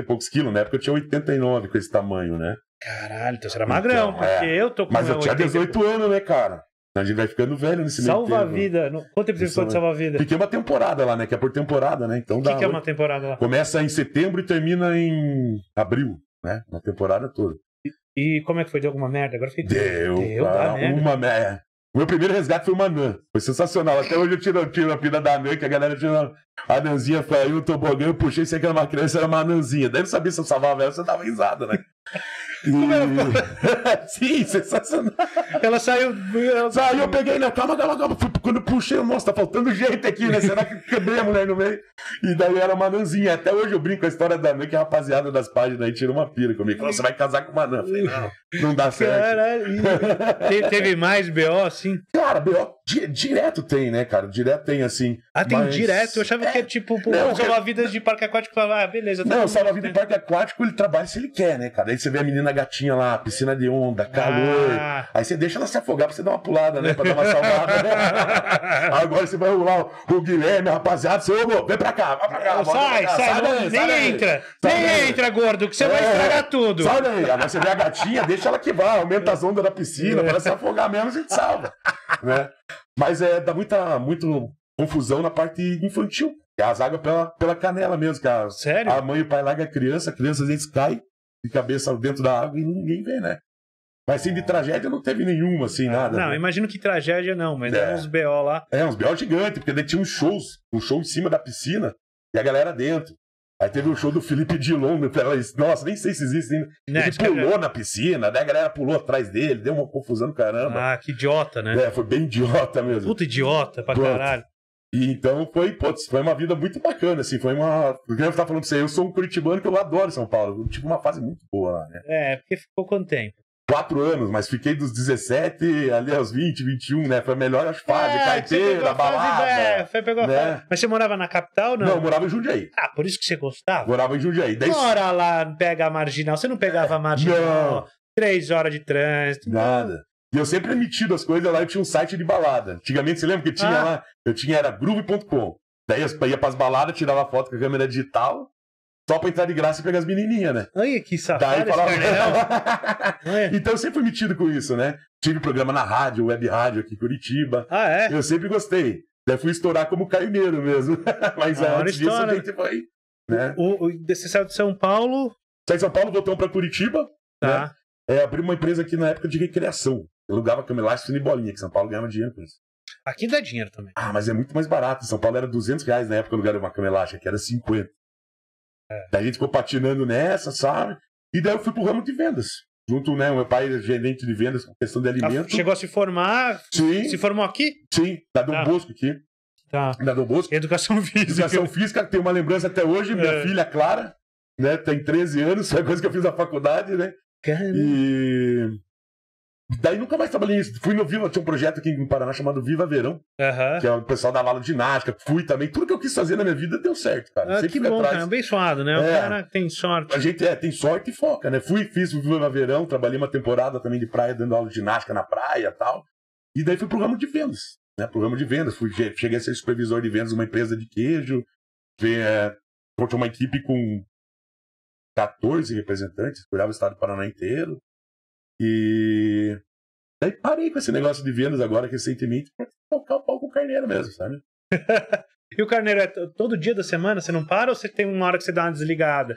B: e poucos quilos. Na época eu tinha 89 com esse tamanho, né?
A: Caralho, então você era magrão, então, porque é. eu tô com. Mas eu tinha 18
B: 80... anos, né, cara? A gente vai ficando velho nesse meio Salva a vida.
A: Quanto tempo você ficou de né? salva-vida?
B: Fiquei uma temporada lá, né? Que é por temporada, né? Então o que, dá que é uma temporada lá? Começa em setembro e termina em abril, né? Uma temporada toda. E, e
A: como é que foi? Deu alguma merda? Agora fiquei... Deu, Deu né? merda. uma
B: merda. O meu primeiro resgate foi uma Nan. Foi sensacional. Até hoje eu tiro, tiro a pina da Nan, que a galera tinha a anãzinha, caiu eu tobogã, eu puxei, sei que era uma criança, era uma Nanzinha. Deve saber se eu salvava ela, você dava risada, né? Hum. [laughs] Sim, sensacional. Ela saiu. Saiu, eu peguei, na Calma, Quando puxei, nossa, tá faltando jeito aqui, né? Será que quebrei a mulher no meio? E daí era uma nanzinha. Até hoje eu brinco a história da Nan, que a rapaziada das páginas aí tira uma pira comigo. Falou, você vai casar com uma Nan. Falei, não, não dá certo.
A: Caralho. Teve
B: mais BO, assim? Cara, BO di direto tem, né, cara? Direto tem, assim. Ah, tem mas... direto. Eu achava é. que era tipo pô, não, salva-vidas
A: de parque aquático. Ah, beleza. Tá não,
B: salva-vida de né? parque aquático, ele trabalha se ele quer, né, cara? Aí você vê a menina gatinha lá, piscina de onda, ah. calor. Ah. Aí você deixa ela se afogar pra você dar uma pulada, né? Pra dar uma salvada. Né? [laughs] Agora você vai rolar o Guilherme, rapaziada. Você, ô, vem pra cá, vai pra cá. Não, sai, sai, sai, nem sai entra. Sai nem entra, gordo, que você é, vai estragar tudo. Sai daí. Agora você vê a gatinha, deixa ela que vá, aumenta as ondas da piscina, é. pra ela se afogar mesmo, a gente salva. né? Mas é, dá muita, muito confusão na parte infantil. As águas pela, pela canela mesmo, cara. Sério? A mãe e o pai larga a criança, a criança às vezes cai de cabeça dentro da água e ninguém vê, né? Mas sim, de tragédia não teve nenhuma, assim, nada. Né? Não, né? imagino que tragédia não, mas é. é uns BO lá. É, uns BO gigante, porque daí tinha uns shows, um show em cima da piscina e a galera dentro. Aí teve um show do Felipe Dilon, né? nossa, nem sei se existe ainda. Né, Ele pulou na piscina, A galera pulou atrás dele, deu uma confusão do caramba. Ah, que idiota, né? É, foi bem idiota mesmo. Puta idiota pra Pronto. caralho. E então foi, putz, foi uma vida muito bacana, assim, foi uma. O Grêmio tá falando pra você, eu sou um curitibano que eu adoro São Paulo. Eu tive uma fase muito boa lá, né? É, porque ficou quanto tempo? Quatro anos, mas fiquei dos 17 ali aos 20, 21, né? Foi a melhor fase, é, carteira, balada. Fase, é, foi, pegou né? a fase. Mas você morava na capital, não? Não, eu morava em Jundiaí. Ah, por isso que você gostava? Morava em Jundiaí. Daí... Mora
A: lá, pega a marginal. Você não pegava a marginal? Não.
B: Três horas de trânsito. Nada. E eu sempre emitido as coisas lá, eu tinha um site de balada. Antigamente, você lembra que eu tinha ah. lá? Eu tinha, era groove.com. Daí eu ia pras baladas, tirava foto com a câmera digital, só pra entrar de graça e pegar as menininhas, né? ai que safado Daí falava... [laughs] então eu sempre fui metido com isso, né? Tive programa na rádio, web rádio aqui em Curitiba. Ah, é? Eu sempre gostei. Daí fui estourar como caimeiro mesmo. [laughs] Mas antes disso, eu gente Foi, né? o, o, você saiu de São Paulo... Saí de São Paulo, voltamos pra Curitiba. Tá. Né? É, abri uma empresa aqui na época de recreação. Eu alugava cama elástica e bolinha, que São Paulo ganhava dinheiro com isso. Aqui dá dinheiro também. Ah, mas é muito mais barato. São Paulo era 200 reais na época no lugar de uma cama elástica, que era 50. É. Daí a gente ficou patinando nessa, sabe? E daí eu fui pro ramo de vendas. Junto, né? Meu pai é gerente de vendas com questão de ah, alimentos. Chegou
A: a se formar. Sim. Se formou aqui? Sim, da Dom
B: ah. Bosco aqui. Tá. Da Dom Bosco. Educação física. Educação física, tem uma lembrança até hoje. Minha é. filha Clara, né? Tem 13 anos, foi [laughs] a é coisa que eu fiz na faculdade, né? Caramba. E Daí nunca mais trabalhei nisso. Fui no Viva, tinha um projeto aqui no Paraná chamado Viva Verão, uhum. que é o pessoal da aula de ginástica. Fui também. Tudo que eu quis fazer na minha vida deu certo, cara. Ah, que bom, atrás. cara. Abençoado, né? É, o cara tem sorte. A gente é, tem sorte e foca, né? Fui, fiz o Viva Verão, trabalhei uma temporada também de praia, dando aula de ginástica na praia e tal. E daí fui pro ramo de vendas, né? Programa de vendas. Fui, cheguei a ser supervisor de vendas de uma empresa de queijo. Fui, é, uma equipe com 14 representantes, curava o estado do Paraná inteiro. E daí parei com esse negócio de vendas agora recentemente pra tocar o pau com o carneiro
A: mesmo, sabe? [laughs] e o carneiro é todo dia da semana? Você não para ou você tem uma hora que você
B: dá uma desligada?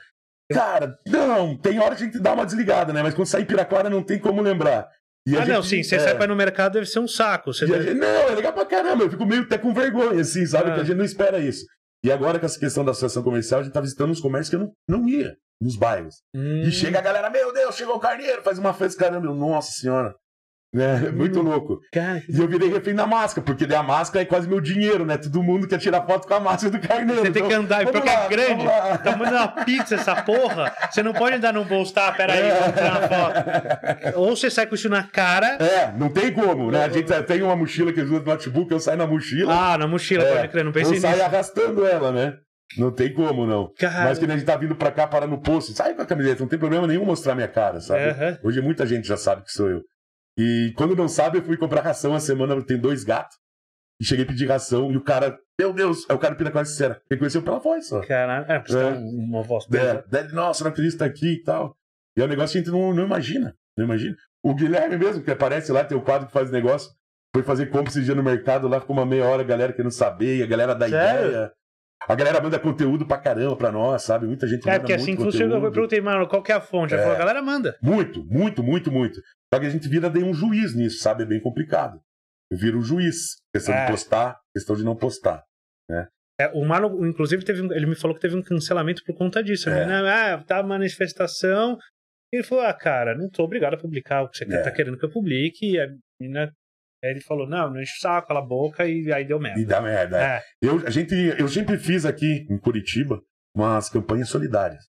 B: Cara, não, tem hora que a gente dá uma desligada, né? Mas quando sair Piraquara não tem como lembrar. E ah, gente, não, sim, você é... sai pra ir no mercado deve ser um saco. Deve... Gente, não, é legal pra caramba, eu fico meio até com vergonha, assim, sabe? Ah. Que a gente não espera isso. E agora com essa questão da associação comercial, a gente tá visitando uns comércios que eu não, não ia nos bairros. Hum. E chega a galera, meu Deus, chegou o carneiro, faz uma festa, caramba, nossa senhora. né é hum. muito hum, louco. Cara. E eu virei refém da máscara, porque a máscara é quase meu dinheiro, né? Todo mundo quer tirar foto com a máscara do carneiro. Você então, tem que então, andar, porque é lá, é grande. Tá mandando
A: uma pizza essa porra. Você não pode andar no bolso, tá? Peraí, é. vou tirar uma
B: foto. Ou você sai com isso na cara. É, não tem como, né? A gente tem uma mochila que ajuda no notebook, eu saio na mochila. Ah, na mochila, é, pode crer, não pensei eu nisso. Eu saio arrastando ela, né? Não tem como, não. Mas que a gente tá vindo pra cá, parar no posto, sai com a camiseta, não tem problema nenhum mostrar minha cara, sabe? Uhum. Hoje muita gente já sabe que sou eu. E quando não sabe, eu fui comprar ração a semana, tem dois gatos. E cheguei a pedir ração e o cara, meu Deus, é o cara pina quase sincera. Reconheceu pela voz só. Caralho, é, é. uma voz dela. É, nossa, não acredito que tá aqui e tal. E é um negócio que a gente não, não imagina. Não imagina. O Guilherme mesmo, que aparece lá, tem o quadro que faz negócio, foi fazer compra esse dia no mercado, lá ficou uma meia hora, a galera querendo saber, a galera da ideia. A galera manda conteúdo pra caramba pra nós, sabe? Muita gente É, porque assim funciona. Eu perguntei,
A: mano, qual que é a fonte? É. Falou, a galera
B: manda. Muito, muito, muito, muito. Só que a gente vira daí um juiz nisso, sabe? É bem complicado. Vira um juiz. Questão é. de postar, questão de não postar. Né?
A: É, o Marlon, inclusive, teve, ele me falou que teve um cancelamento por conta disso. É. Falei, ah, tá manifestação. Ele falou, ah, cara, não tô obrigado a publicar o que você é. tá querendo que eu publique. E a menina Aí ele falou, não, não enche o saco, cala a boca, e aí
B: deu merda. E dá merda, é. é. Eu, a gente, eu sempre fiz aqui em Curitiba umas campanhas solidárias.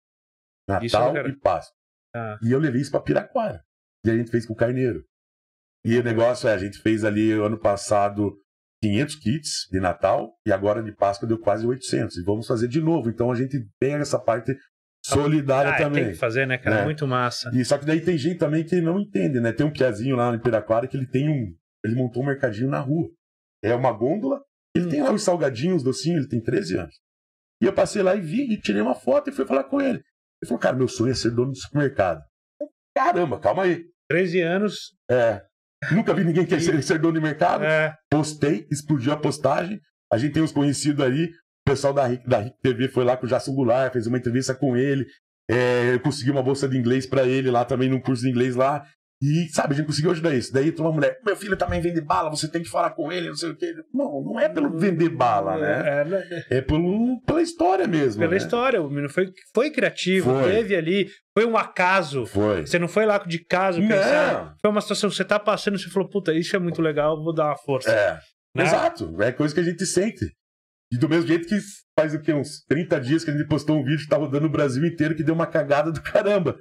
B: Natal e Páscoa. Ah. E eu levei isso pra Piraquara. E a gente fez com o Carneiro. E o negócio é, a gente fez ali ano passado 500 kits de Natal e agora de Páscoa deu quase 800. E vamos fazer de novo. Então a gente pega essa parte ah, solidária ah, também. Tem que fazer, né, cara? Né? Muito massa. E só que daí tem gente também que não entende, né? Tem um piazinho lá no Piraquara que ele tem um ele montou um mercadinho na rua. É uma gôndola. Ele hum. tem lá os salgadinhos, os docinhos, ele tem 13 anos. E eu passei lá e vi, e tirei uma foto e fui falar com ele. Ele falou, cara, meu sonho é ser dono do supermercado. Caramba, calma aí. 13 anos. É. Nunca vi ninguém querer ser, ser, dono de mercado. É. Postei, explodiu a postagem. A gente tem uns conhecidos aí. O pessoal da RIC, da RIC TV foi lá com o Jasson Goulart, fez uma entrevista com ele. É, eu consegui uma bolsa de inglês para ele lá também, num curso de inglês lá. E, sabe, a gente conseguiu ajudar isso. Daí uma mulher, meu filho também vende bala, você tem que falar com ele, não sei o quê. Não, não é pelo vender bala, né? É, é, né? é pelo, pela história mesmo. Pela né? história, o menino foi,
A: foi criativo, foi. teve ali. Foi um acaso. Foi. Você não foi lá de caso pensar. Foi uma situação que você tá passando, você falou, puta, isso é muito legal, vou dar uma força. É. Né? Exato.
B: É coisa que a gente sente. E do mesmo jeito que faz o que? Uns 30 dias que a gente postou um vídeo que tá rodando o Brasil inteiro que deu uma cagada do caramba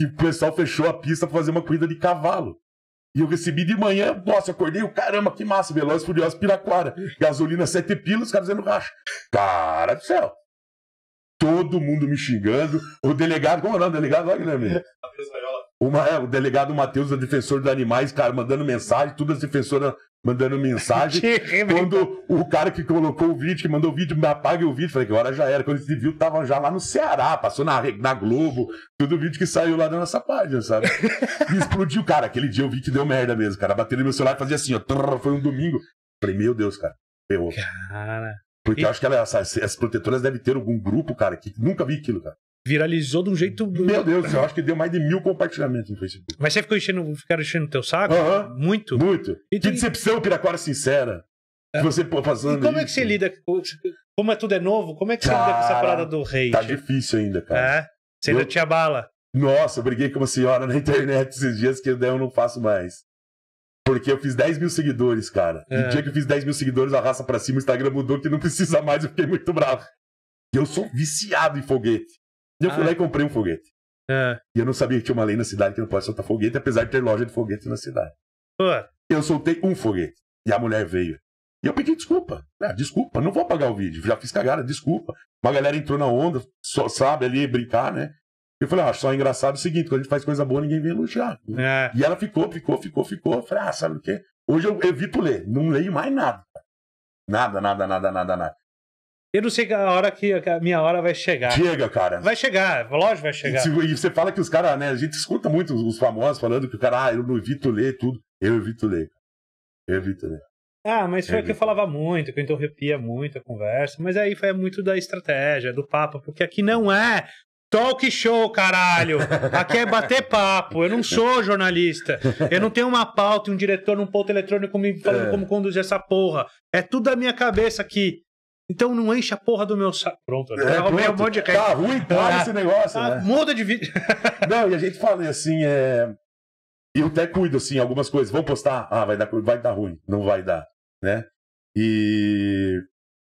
B: que o pessoal fechou a pista pra fazer uma corrida de cavalo. E eu recebi de manhã, nossa, acordei, o caramba, que massa, veloz, Furiosos Piraquara. Gasolina sete pilas, os caras fazendo racha. Cara do céu. Todo mundo me xingando. O delegado, como é o nome do delegado olha Guilherme? É, o delegado Matheus, o defensor dos animais, cara, mandando mensagem, tudo as defensoras mandando mensagem. [laughs] quando o cara que colocou o vídeo, que mandou o vídeo, me apague o vídeo. Falei que agora já era. Quando ele viu, tava já lá no Ceará, passou na, na Globo, tudo o vídeo que saiu lá da nossa página, sabe? [laughs] E explodiu, cara. Aquele dia eu vi que deu merda mesmo, cara. Bateu no meu celular e fazia assim, ó. Trrr, foi um domingo. Falei, meu Deus, cara, ferrou. Cara. Porque e... eu acho que ela, essas, protetoras devem ter algum grupo, cara, que nunca vi aquilo, cara viralizou de um jeito. Meu Deus, eu acho que deu mais de mil compartilhamentos no Facebook.
A: Mas você ficou enchendo, ficaram enchendo teu saco? Uhum. Muito. Muito. E que tem... decepção, Piraquara Sincera. É. Você passando. E como isso? é que você lida? Como é tudo é novo, como é que você cara, lida com essa parada
B: do rei? Tá difícil ainda, cara. É? Você ainda tinha bala. Nossa, eu briguei com uma senhora na [laughs] internet esses dias que eu não faço mais. Porque eu fiz 10 mil seguidores, cara. É. E o dia que eu fiz 10 mil seguidores, a raça pra cima, o Instagram mudou que não precisa mais, eu fiquei muito bravo. Eu sou viciado em foguete. Eu fui ah. lá e comprei um foguete. É. E eu não sabia que tinha uma lei na cidade que não pode soltar foguete, apesar de ter loja de foguete na cidade. Pô. Eu soltei um foguete. E a mulher veio. E eu pedi desculpa. Ah, desculpa, não vou apagar o vídeo. Já fiz cagada, desculpa. Uma galera entrou na onda, só sabe ali brincar, né? Eu falei, ah, só é engraçado o seguinte, quando a gente faz coisa boa, ninguém vem elogiar. É. E ela ficou, ficou, ficou, ficou. Eu falei, ah, sabe o quê? Hoje eu evito ler, não leio mais nada. Nada, nada, nada, nada, nada.
A: Eu não sei a hora que a minha hora vai chegar. Chega, cara. Vai chegar, lógico vai chegar.
B: E, você fala que os caras, né? A gente escuta muito os famosos falando que o cara, ah, eu não evito ler tudo. Eu evito ler. Eu evito ler.
A: Ah, mas foi o que eu falava muito, que eu interrompia muito a conversa. Mas aí foi muito da estratégia, do papo, porque aqui não é talk show, caralho. Aqui é bater papo. Eu não sou jornalista. Eu não tenho uma pauta e um diretor num ponto eletrônico me falando é. como conduzir essa porra. É tudo da minha cabeça aqui. Então não enche a porra do meu saco. Pronto, é, né? é, pronto. um monte de Tá ruim, para esse ah, negócio.
B: Ah, né? Muda de vídeo. [laughs] não, e a gente fala assim, é... eu até cuido, assim, algumas coisas. Vou postar, ah, vai dar, vai dar ruim, não vai dar, né? E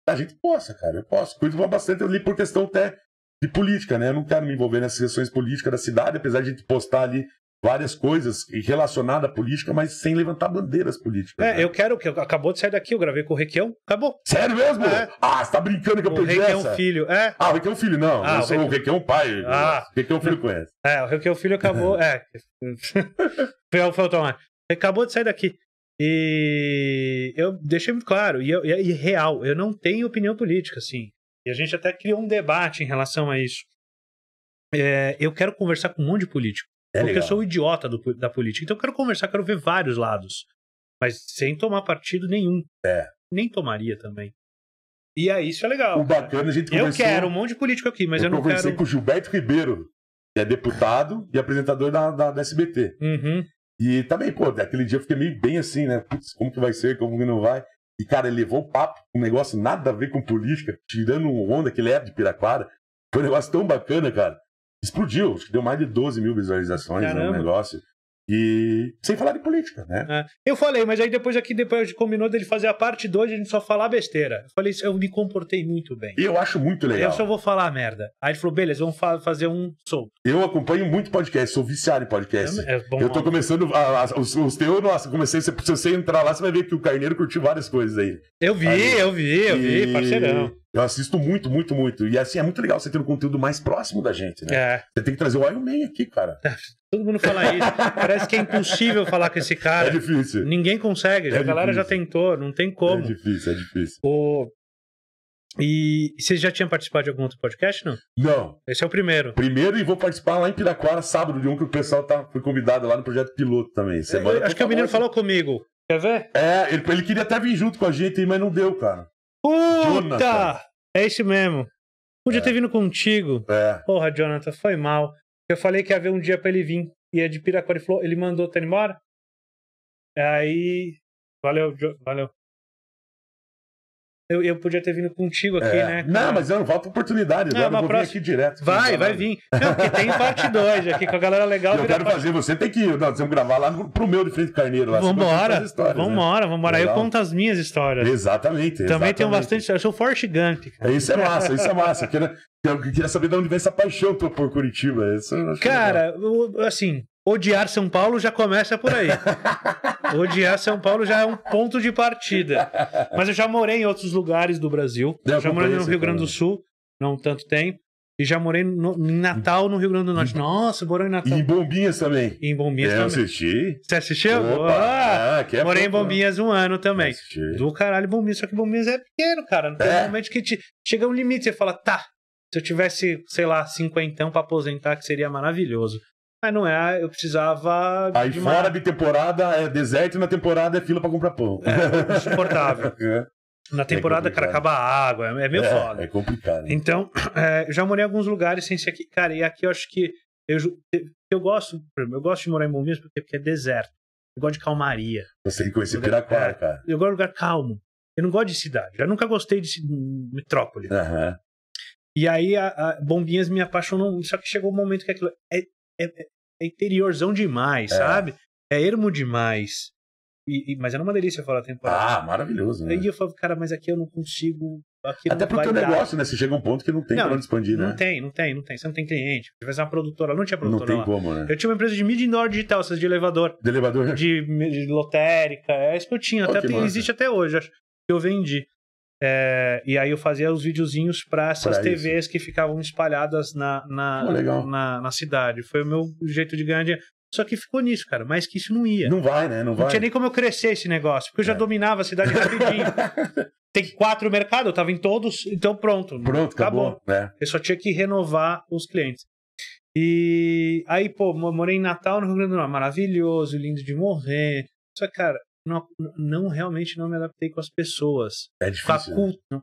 B: a gente possa, cara, eu posso. Cuido bastante ali por questão até de política, né? Eu não quero me envolver nessas questões políticas da cidade, apesar de a gente postar ali várias coisas relacionadas à política, mas sem levantar bandeiras políticas.
A: É, né? eu quero que acabou de sair daqui, eu gravei com o Requião, acabou. Sério mesmo? É. Ah, você tá brincando que eu o perdi Requião essa? filho, é. Ah, o Requião filho não, ah, o sou o Requião pai. Né? Ah. O
B: Requião filho conhece.
A: É, o Requião filho acabou, [laughs] é. foi, foi o Tomar. Acabou de sair daqui. E eu deixei muito claro, e, eu, é, e real, eu não tenho opinião política, assim. E a gente até criou um debate em relação a isso. É, eu quero conversar com um monte de político. É porque legal. eu sou o idiota do, da política. Então eu quero conversar, quero ver vários lados. Mas sem tomar partido nenhum. É. Nem tomaria também. E aí, é, isso é legal. O bacana, a gente Eu quero um monte de político aqui, mas eu, eu, não conversei com
B: o Gilberto Ribeiro, que é deputado e apresentador da, da, da SBT. Uhum. E também, pô, aquele dia eu fiquei meio bem assim, né? Putz, como que vai ser, como que não vai? E, cara, ele levou o papo, um negócio nada a ver com política, tirando um onda que ele é de Piraquara. Foi um negócio tão bacana, cara explodiu. Acho que deu mais de 12 mil visualizações no negócio. E sem falar de política, né? É. Eu falei, mas aí depois aqui, depois combinou dele fazer a parte 2, a gente só
A: falar besteira. Eu falei, eu me comportei muito bem. E eu
B: acho muito legal. Eu só
A: vou falar merda. Aí ele falou, beleza, vamos fa fazer um sou.
B: Eu acompanho muito podcast, sou viciado em podcast. É, é bom, eu tô começando, a, a, os, os teus, nossa, comecei, se, você entrar lá, você vai ver que o Carneiro curtiu várias coisas aí. Eu vi, aí, eu vi, eu e... vi, parceirão. Eu assisto muito, muito, muito. E assim, é muito legal você ter um conteúdo mais próximo da gente, né? É. Você tem que trazer o Iron Man aqui, cara. É, Todo mundo fala isso.
A: Parece que é impossível falar com esse cara. É difícil. Ninguém consegue. É a difícil. galera já tentou, não tem como. É difícil, é difícil. O... E você já tinha participado de algum outro podcast, não?
B: Não. Esse é o primeiro. Primeiro e vou participar lá em Piraquara, sábado, de um que o pessoal tá, foi convidado lá no projeto piloto também. É, Semana, é, acho que o menino falou comigo. Quer ver? É, ele, ele, queria até vir junto com a gente, mas não deu,
A: cara. Puta! Jonathan. É esse mesmo. Podia é. ter vindo contigo. É. Porra, Jonathan, foi mal. Eu falei que ia haver um dia pra ele vir. E é de Piracora ele falou, ele mandou tá indo embora? Aí. Valeu, valeu. Eu, eu podia ter vindo contigo aqui, é. né? Cara? Não, mas eu não
B: volto oportunidade. Não, vou próxima... vir aqui direto. Vai, vai vir. Não, porque tem parte 2 aqui com a galera legal. Eu quero parte... fazer, você tem que ir. Nós vamos gravar lá pro meu de frente carneiro. Lá, vambora, né? vambora, né? vambora. Aí eu conto as minhas histórias. Exatamente. Também tem tenho bastante. Eu sou forte Gump. Isso é massa, isso é massa. aqui, né, eu queria saber de onde vem essa paixão tua por Curitiba. Cara,
A: assim, odiar São Paulo já começa por aí. [laughs] odiar São Paulo já é um ponto de partida. Mas eu já morei em outros lugares do Brasil. Eu já morei no Rio Grande do Sul, não tanto tempo. E já morei no, em Natal, no Rio Grande do Norte. Uhum. Nossa, morou em Natal. E em Bombinhas também. E em Bombinhas é, eu também. Eu assisti. Você assistiu? Opa, ah, é morei em Bombinhas um ano também. Do caralho, Bombinhas. Só que Bombinhas é pequeno, cara. Não tem é. momento que te, chega um limite. Você fala, tá, se eu tivesse, sei lá, cinquentão para aposentar, que seria maravilhoso. Mas não é, eu precisava. Aí de fora
B: de temporada é deserto e na temporada é fila para comprar pão. É, insuportável. [laughs] é.
A: Na é temporada, é cara, acaba a água, é, é meio é, foda.
B: É complicado. Né? Então,
A: [clears throat] é, já morei em alguns lugares sem ser aqui. Cara, e aqui eu acho que. Eu, eu gosto, eu gosto de morar em Bombinhas porque, porque é deserto. Eu gosto de calmaria.
C: Você tem que conhecer Piraquara, é, cara.
A: Eu gosto de lugar calmo. Eu não gosto de cidade. Eu nunca gostei de hum, metrópole. Uhum. E aí a, a Bombinhas me apaixonou, só que chegou um momento que aquilo é, é, é, é interiorzão demais, é. sabe? É ermo demais. E, e, mas era uma delícia falar a temporada. Ah, maravilhoso, né? E eu falo cara, mas aqui eu não consigo. Aqui Até não porque o negócio,
B: né? Você chega a um ponto que não tem não, pra onde expandir, não né? Não
A: tem, não tem, não tem. Você não tem cliente. Se tivesse uma produtora, não tinha produtora. Não tem lá. como, né? Eu tinha uma empresa de mídia indoor digital, essas de elevador. De elevador? Né? De, de lotérica. É isso que eu tinha. Oh, até, tem, existe até hoje, acho que eu vendi. É, e aí eu fazia os videozinhos para essas pra TVs isso. que ficavam espalhadas na, na, oh, na, na, cidade. Foi o meu jeito de ganhar dinheiro. Só que ficou nisso, cara. Mas que isso não
B: ia. Não vai, né? Não, não vai. tinha
A: nem como eu crescer esse negócio, porque eu já é. dominava a cidade rapidinho. [laughs] Tem quatro mercados, eu tava em todos, então pronto. Pronto, acabou. acabou. É. Eu só tinha que renovar os clientes. E aí, pô, morei em Natal, no Rio Grande do Norte. Maravilhoso, lindo de morrer. Só que, cara, não, não realmente não me adaptei com as pessoas.
B: É difícil. Com a cultura. Né?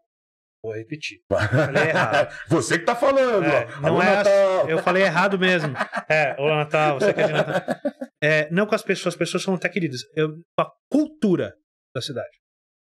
A: Vou repetir. [laughs] Falei errado. [laughs] Você que tá
B: falando. É,
A: não é Natal. Eu falei errado mesmo. É, o Natal, você quer de Natal. É, não com as pessoas, as pessoas são até queridas. Eu, com a cultura da cidade.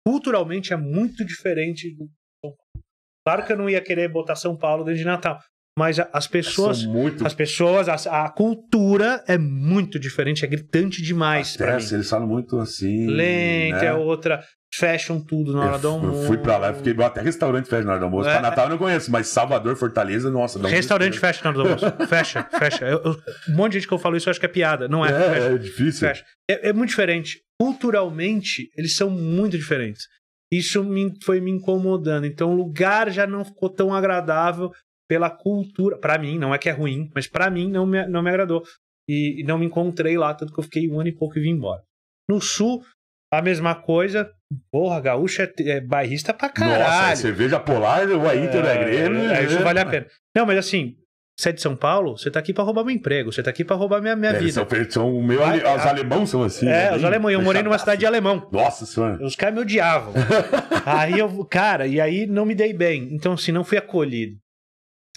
A: Culturalmente é muito diferente do São Paulo. Claro que eu não ia querer botar São Paulo dentro de Natal, mas as pessoas, muito... as pessoas, a, a, cultura é muito diferente, é gritante
B: demais para mim. Eles falam muito assim. Lente né? é outra, fecham tudo na hora do almoço. Eu fui para lá, fiquei até restaurante fecha na hora do almoço. É, pra Natal eu não conheço, mas Salvador, Fortaleza, nossa. Não restaurante
A: fecha na hora do almoço, [laughs] fecha, fecha. Eu, eu, um monte de gente que eu falo isso eu acho que é piada, não é? É, fecha, é difícil. Fecha. É, é muito diferente. Culturalmente eles são muito diferentes. Isso me, foi me incomodando. Então o lugar já não ficou tão agradável pela cultura. Para mim, não é que é ruim, mas para mim não me, não me agradou. E, e, não me encontrei lá, tanto que eu fiquei um ano e pouco e vim embora. No sul, a mesma coisa. Porra, gaúcho é, é bairrista pra caralho. Nossa, cerveja polar, o Inter né, é, é grego. É, isso né? vale a pena. Não, mas assim, você é de São Paulo, você tá aqui para roubar meu emprego, você tá aqui para roubar minha, minha é, vida. São,
B: são meu, os alemãos são assim. É, né? os alemães. Eu morei numa
A: cidade de alemão.
B: Nossa senhora.
A: Os caras me odiavam. [laughs] aí eu, cara, e aí não me dei bem. Então, assim, não fui acolhido.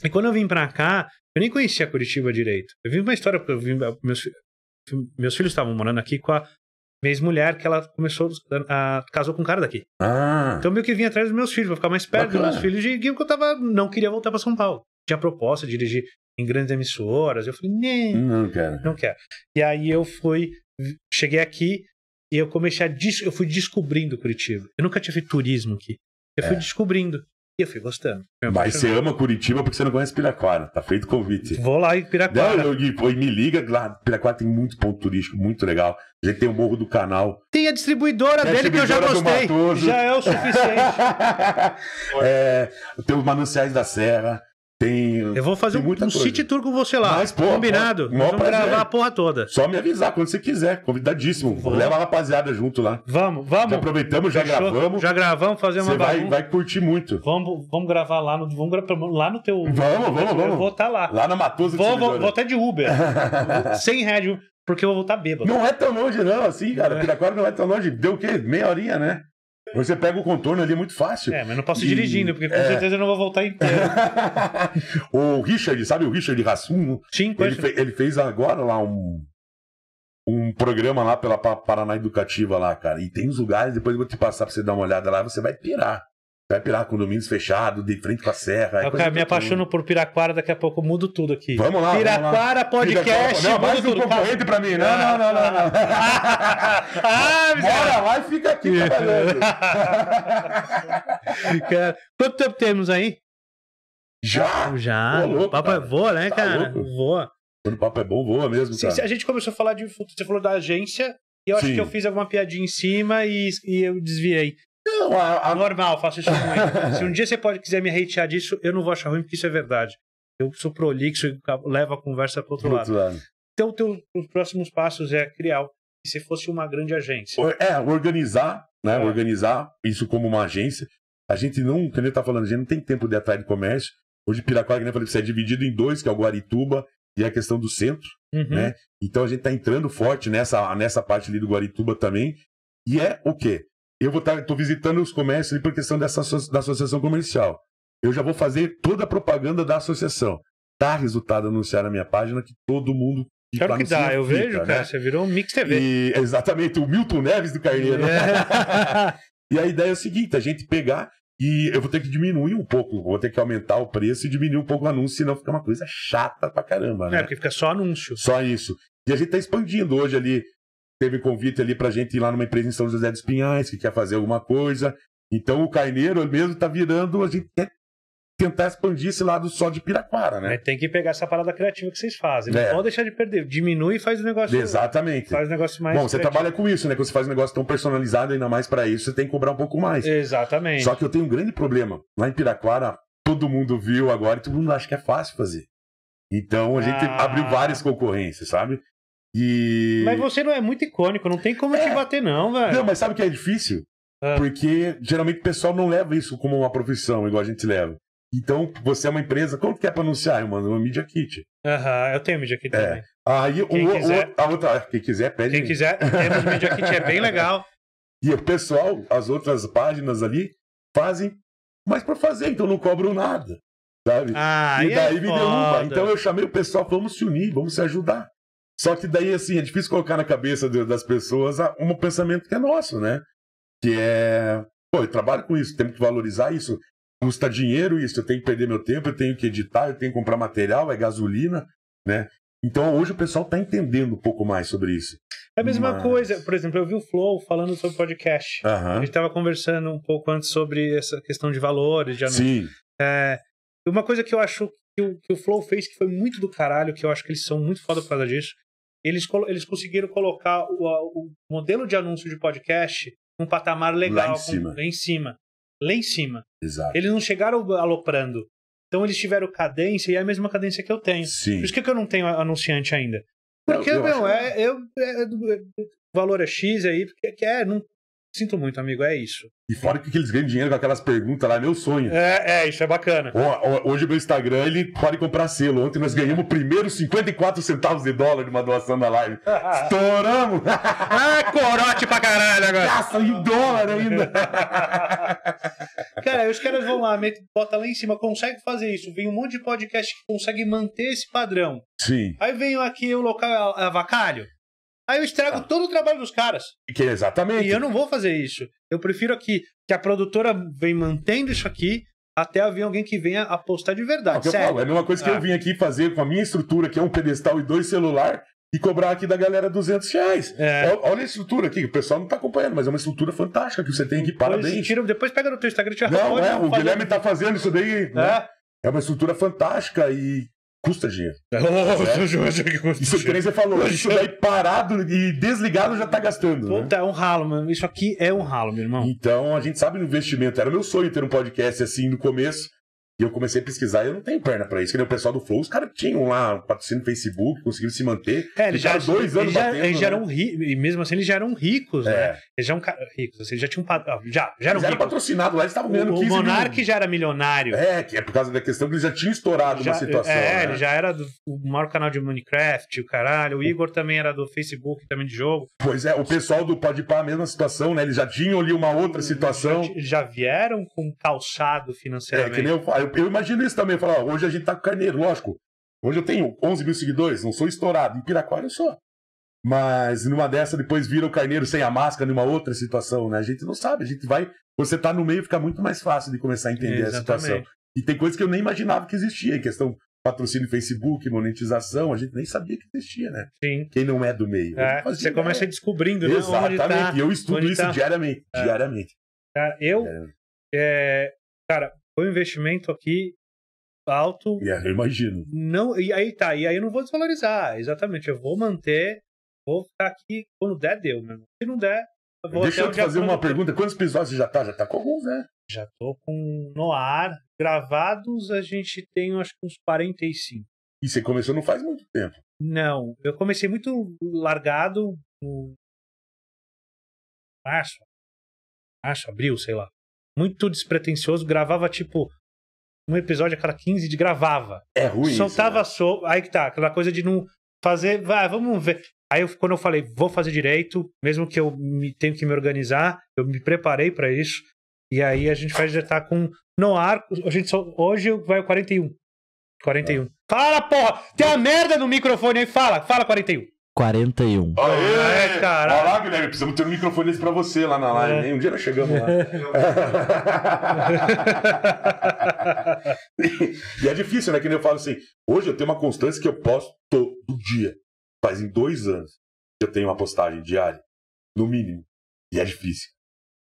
A: E quando eu vim pra cá, eu nem conhecia Curitiba direito. Eu vim uma história, porque eu vim, meus, meus filhos estavam morando aqui com a mesma ex-mulher, que ela começou a, a, casou com um cara daqui. Ah. Então meio que vim atrás dos meus filhos, pra ficar mais perto Bacana. dos meus filhos, e eu tava, não queria voltar para São Paulo. Tinha proposta de dirigir em grandes emissoras. Eu falei, nem. Hum, não quero. Não quero. E aí eu fui, cheguei aqui e eu comecei a. Eu fui descobrindo Curitiba. Eu nunca tinha feito turismo aqui. Eu é. fui descobrindo eu fui gostando.
B: Mas você ama Curitiba porque você não conhece Piraquara. Tá feito convite. Vou lá em Piraquara. Não, eu, eu, me liga lá. Piraquara tem muito ponto turístico, muito legal. A gente tem o Morro do Canal.
A: Tem a distribuidora tem dele a distribuidora que eu já gostei. Já é o
B: suficiente. [laughs] é, tem os Mananciais da Serra. Tem, eu vou fazer um, muita um city tour com você lá. Mas, combinado. Mó, vamos prazer. gravar a porra toda. Só me avisar quando você quiser. Convidadíssimo. Vamos. Leva a rapaziada junto lá. Vamos, vamos. Já aproveitamos, já Fechou. gravamos. Já gravamos, fazer uma Você vai, vai curtir muito. Vamos,
A: vamos gravar lá no, vamos lá no teu. Vamos, vamos, vamos. Eu vou estar tá lá.
B: Lá na Matosa vou, vou, vou né? até de Uber. [laughs] Sem reais Porque eu vou voltar bêbado. Não é tão longe, não, assim, cara. É. Piracora não é tão longe. Deu o quê? Meia horinha, né? Você pega o contorno ali muito fácil. É, mas não posso ir e... dirigindo, porque com é... certeza
A: eu não vou voltar inteiro.
B: [laughs] o Richard, sabe o Richard Rassum? Sim, ele, fe ele fez agora lá um, um programa lá pela Paraná Educativa lá, cara. E tem uns lugares, depois eu vou te passar pra você dar uma olhada lá, você vai pirar. Vai pirar com domingos fechados, de frente com a serra. Eu, é é cara, me apaixono
A: por Piraquara, daqui a pouco
B: mudo tudo aqui. Vamos lá. Piraquara vamos lá. podcast. Não, mais um concorrente pra mim. Não, não, não, não. não. [laughs] ah, Bora lá e fica aqui
A: [laughs] cara, quanto tempo temos aí? Já? Já. Pô, louco, o papo é cara. é voa, né, tá cara?
B: Voa. Quando o papo é bom, voa mesmo, Sim, A
A: gente começou a falar de... Você falou da agência, e eu acho Sim. que eu fiz alguma piadinha em cima e, e eu desviei. Não, a, a... Normal, faço isso muito. [laughs] Se um dia você pode quiser me hatear disso, eu não vou achar ruim, porque isso é verdade. Eu sou prolixo e levo a conversa para outro, outro lado. lado. Então, teu, os próximos passos é criar
B: se fosse uma grande agência. É, organizar, né? É. Organizar isso como uma agência. A gente não, quando ele tá falando, a gente não tem tempo de atrás de comércio. Hoje Piraquara, que nem eu falei, você é dividido em dois, que é o Guarituba e a questão do centro, uhum. né? Então a gente está entrando forte nessa, nessa parte ali do Guarituba também. E é o quê? eu vou estar tá, tô visitando os comércios por questão dessa da associação comercial. Eu já vou fazer toda a propaganda da associação. Tá resultado anunciar na minha página que todo mundo que claro tá que dá, eu vejo, né? cara, você virou um Mix TV. E, exatamente, o Milton Neves do Carneiro. Né? É. [laughs] e a ideia é o seguinte, a gente pegar e eu vou ter que diminuir um pouco, vou ter que aumentar o preço e diminuir um pouco o anúncio, senão fica uma coisa chata pra caramba, é, né? É, porque fica só anúncio. Só isso. E a gente tá expandindo hoje ali, teve convite ali para a gente ir lá numa empresa em São José dos Pinhais, que quer fazer alguma coisa. Então o Caineiro mesmo está virando, a gente quer tentar expandir esse lado só de Piraquara,
A: né? Mas tem que pegar essa parada criativa que vocês fazem. É. Não pode deixar de perder. Diminui e faz o
B: negócio. Exatamente. Faz o negócio mais. Bom, você criativo. trabalha com isso, né? Quando você faz um negócio tão personalizado, ainda mais para isso, você tem que cobrar um pouco mais. Exatamente. Só que eu tenho um grande problema. Lá em Piraquara, todo mundo viu agora e todo mundo acha que é fácil fazer. Então a gente ah. abriu várias concorrências, sabe? E... Mas você não é muito icônico, não tem como é. te bater, não, velho. Não, mas sabe o que é difícil? É. Porque geralmente o pessoal não leva isso como uma profissão, igual a gente leva. Então, você é uma empresa, quanto que é pra anunciar? Eu mando uma Media Kit.
A: Aham, eu tenho Media Kit é. também.
B: Aí, quem o, quiser. O, a outra, quem quiser, pede. Quem quiser, temos Media Kit, é bem legal. [laughs] E o pessoal, as outras páginas ali, fazem mas para fazer, então não cobram nada. Sabe? Ah, e é daí é me Então eu chamei o pessoal, vamos se unir, vamos se ajudar. Só que daí, assim, é difícil colocar na cabeça de, das pessoas ah, um pensamento que é nosso, né? Que é, pô, eu trabalho com isso, temos que valorizar isso. Custa dinheiro isso, eu tenho que perder meu tempo, eu tenho que editar, eu tenho que comprar material, é gasolina, né? Então hoje o pessoal está entendendo um pouco mais sobre isso.
A: É a mesma Mas... coisa, por exemplo, eu vi o Flow falando sobre podcast. Uhum. A gente estava conversando um pouco antes sobre essa questão de valores, de anúncio. Sim. É, uma coisa que eu acho que o, que o Flow fez que foi muito do caralho, que eu acho que eles são muito foda por causa disso, eles, eles conseguiram colocar o, o modelo de anúncio de podcast num patamar legal. Lá em cima. Com, lá em cima. Lá em cima. Exato. Eles não chegaram aloprando. Então eles tiveram cadência e é a mesma cadência que eu tenho. Sim. Por isso que eu não tenho anunciante ainda.
B: Porque, não eu meu, é,
A: eu, é, é,
B: valor é X aí, porque é, não, Sinto muito, amigo, é isso. E fora que eles ganham dinheiro com aquelas perguntas lá, meu sonho. É, é, isso é bacana. O, o, hoje meu Instagram, ele pode comprar selo. Ontem nós ganhamos o primeiro 54 centavos de dólar de uma doação da live. [laughs] Estouramos! [laughs] ah, corote pra caralho agora. Nossa, em dólar ainda.
A: [laughs] Cara, os caras vão lá, bota lá em cima, consegue fazer isso. Vem um monte de podcast que consegue manter esse padrão. Sim. Aí vem aqui o local avacalho. Aí eu estrago ah. todo o trabalho dos caras. Que, exatamente. E eu não vou fazer isso. Eu prefiro aqui que a produtora vem mantendo isso aqui até haver alguém que venha apostar de verdade. É, eu falo, é uma coisa que ah. eu vim
B: aqui fazer com a minha estrutura, que é um pedestal e dois celular, e cobrar aqui da galera 200 reais. É. Olha a estrutura aqui, o pessoal não está acompanhando, mas é uma estrutura fantástica que você tem aqui, parabéns. Depois,
A: tira, depois pega no teu Instagram e te Não, é, o Guilherme está
B: fazendo isso daí. Né? É. Né? é uma estrutura fantástica e custa dinheiro. Oh, e surpresa falou, isso daí [laughs] parado e desligado já tá gastando. Né? Puta, né? é um ralo, mano. Isso aqui é um ralo, meu irmão. Então a gente sabe no investimento. Era meu sonho ter um podcast assim no começo. E eu comecei a pesquisar e eu não tenho perna pra isso. Que o pessoal do Flow, os caras tinham lá um patrocínio no Facebook, conseguiram se manter. É, eles já dois anos eles já, batendo, eles já eram
A: né? ricos, e mesmo assim eles já eram ricos, né? é. né? Eles já eram ricos, assim, já tinham. Ah, já, já eram eles patrocinados lá, eles estavam ganhando o, 15 O Monark mil. já era milionário. É,
B: que é por causa da questão que eles já tinham estourado já, uma situação. É, né? ele já
A: era do, o maior canal de Minecraft, o caralho. O Igor também era do Facebook, também de jogo.
B: Pois é, o pessoal do a mesma situação, né? Eles já tinham ali uma outra situação. Já, já vieram
A: com calçado financeiramente. É, que nem eu,
B: eu eu imagino isso também, falar, hoje a gente tá com carneiro, lógico. Hoje eu tenho 11 mil seguidores, não sou estourado. Em Piraquara eu sou. Mas numa dessa depois vira o carneiro sem a máscara, numa outra situação, né? A gente não sabe, a gente vai. Você tá no meio, fica muito mais fácil de começar a entender Exatamente. a situação. E tem coisas que eu nem imaginava que existia, em questão patrocínio Facebook, monetização, a gente nem sabia que existia, né? Sim. Quem não é do meio. É, você começa descobrindo, né? Tá, Exatamente. Tá, eu estudo isso tá. diariamente, é. diariamente.
A: Cara, tá, eu. É. cara, foi um investimento aqui alto. Yeah, é, eu imagino. Não, e aí tá, e aí eu não vou desvalorizar, exatamente. Eu vou manter, vou ficar aqui quando der, deu, meu irmão.
B: Se não der, eu vou Deixa eu te fazer uma pergunta. Quantos episódios você já tá? Já tá com alguns, né? Já tô com
A: no ar. Gravados a gente tem acho que uns 45.
B: E você começou não faz muito tempo?
A: Não, eu comecei muito largado no março, março, abril, sei lá muito despretensioso, gravava tipo um episódio a cada 15 de gravava. É ruim. Soltava isso, né? aí que tá, aquela coisa de não fazer, vai, vamos ver. Aí eu, quando eu falei, vou fazer direito, mesmo que eu me, tenho que me organizar, eu me preparei para isso. E aí a gente vai já tá com no ar, a gente só, hoje vai o 41. 41. É. Fala, porra!
B: Tem a merda no microfone aí, fala, fala 41. 41. Aê, cara! Olha lá, Guilherme, precisamos ter um microfone desse pra você lá na live. É. Um dia nós chegamos lá. [laughs] e, é difícil, né? Que nem eu falo assim, hoje eu tenho uma constância que eu posto todo dia. Fazem dois anos que eu tenho uma postagem diária, no mínimo. E é difícil.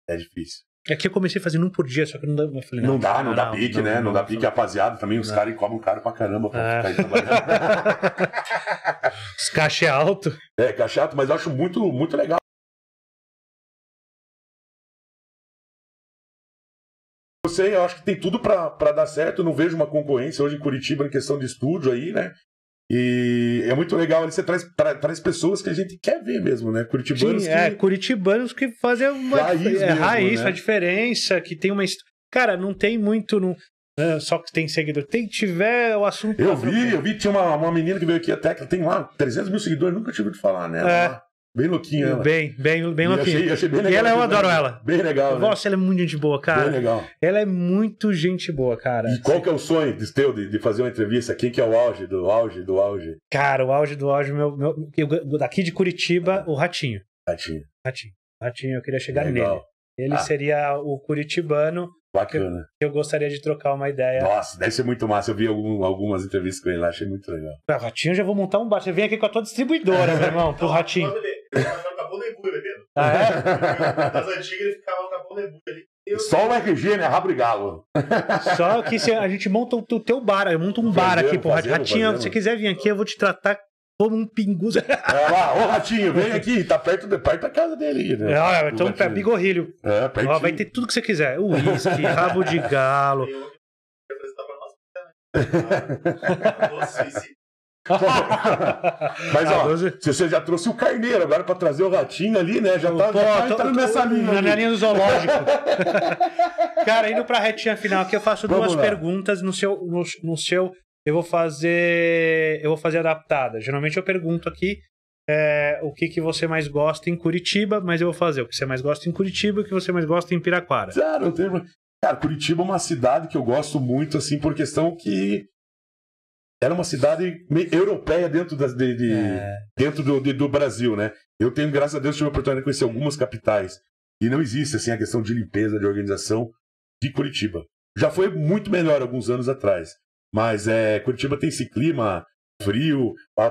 B: É difícil
A: aqui é eu comecei fazendo um por dia, só que não dá. Falei, não, não, dá, não, dá pique, né? Não, dá pique,
B: rapaziada. Também os caras cobram caro pra caramba pra é. ficar aí trabalhando. [laughs] os cachê é alto. É, cachê é alto, mas eu acho muito, muito legal. Eu sei, eu acho que tem tudo para dar certo. Eu não vejo uma concorrência hoje em Curitiba em questão de estúdio aí, né? E é muito legal, você traz, tra, traz pessoas que a gente quer ver mesmo, né? Curitibanos Sim, que... é, curitibanos que fazem uma raiz, é, raiz né? a
A: diferença, que tem uma... Cara, não tem muito... Não... Né, só que tem seguidor. Tem tiver o assunto. Eu vi, eu vi,
B: tinha uma, uma menina que veio aqui até, que tem lá 300 mil seguidores, nunca tive de falar, né? É. Bem louquinha ela. Bem, bem, bem louquinha. Achei, achei bem legal, e ela, eu adoro ela. Bem legal, né? Nossa,
A: ela é muito gente boa, cara. Bem legal. Ela é muito gente boa, cara. E
B: qual que é o sonho de teu de, de fazer uma entrevista? Quem que é o auge do auge do auge?
A: Cara, o auge do auge, meu, meu eu, daqui de Curitiba, o Ratinho. Ratinho. Ratinho. Ratinho, eu queria chegar legal. nele. Ele ah. seria o curitibano Bacana. Eu, eu gostaria de trocar uma ideia. Nossa,
B: deve ser muito massa. Eu vi algum, algumas entrevistas com ele lá, achei muito legal.
A: Ah, Ratinho, eu já vou montar um bar. Você vem aqui com a tua distribuidora, meu irmão, pro Ratinho.
C: Acabou no Embu bebendo.
A: Ah, é? Das [laughs]
C: antigas ele ficava acabou no Embu ali.
B: Eu... Só o RG, né? Rabo galo. [laughs]
A: Só que a gente monta o teu bar, eu monto um bar aqui, porra. Ratinho. fazendo. se você quiser vir aqui, eu vou te tratar como um pinguço. É lá, ô ratinho, vem [laughs] aqui, tá perto, de, perto da casa
B: dele. Né? Ah, é, então
A: bigorrilho. É, pertinho. Ó, vai ter tudo que você quiser. Uísque, [laughs] rabo
C: de galo.
B: [laughs] Mas ó, você já trouxe o carneiro, agora para trazer o ratinho ali, né? Já tá, Pô, já tá entrando tô, nessa linha. Na minha linha do zoológico.
A: Cara, indo pra retinha final aqui, eu faço Vamos duas lá. perguntas no seu, no, no seu eu vou fazer eu vou fazer adaptada. Geralmente eu pergunto aqui é, o que, que você mais gosta em Curitiba, mas eu vou fazer o que você mais gosta em Curitiba e o que você mais gosta em Piraquara. Claro,
B: tenho. Cara, Curitiba é uma cidade que eu gosto muito, assim, por questão que era uma cidade europeia dentro, da, de, de, é. dentro do, de, do, Brasil, né? Eu tenho, graças a Deus, tive a oportunidade de conhecer algumas capitais. E não existe, assim, a questão de limpeza, de organização de Curitiba. Já foi muito melhor alguns anos atrás. Mas é, Curitiba tem esse clima frio, a,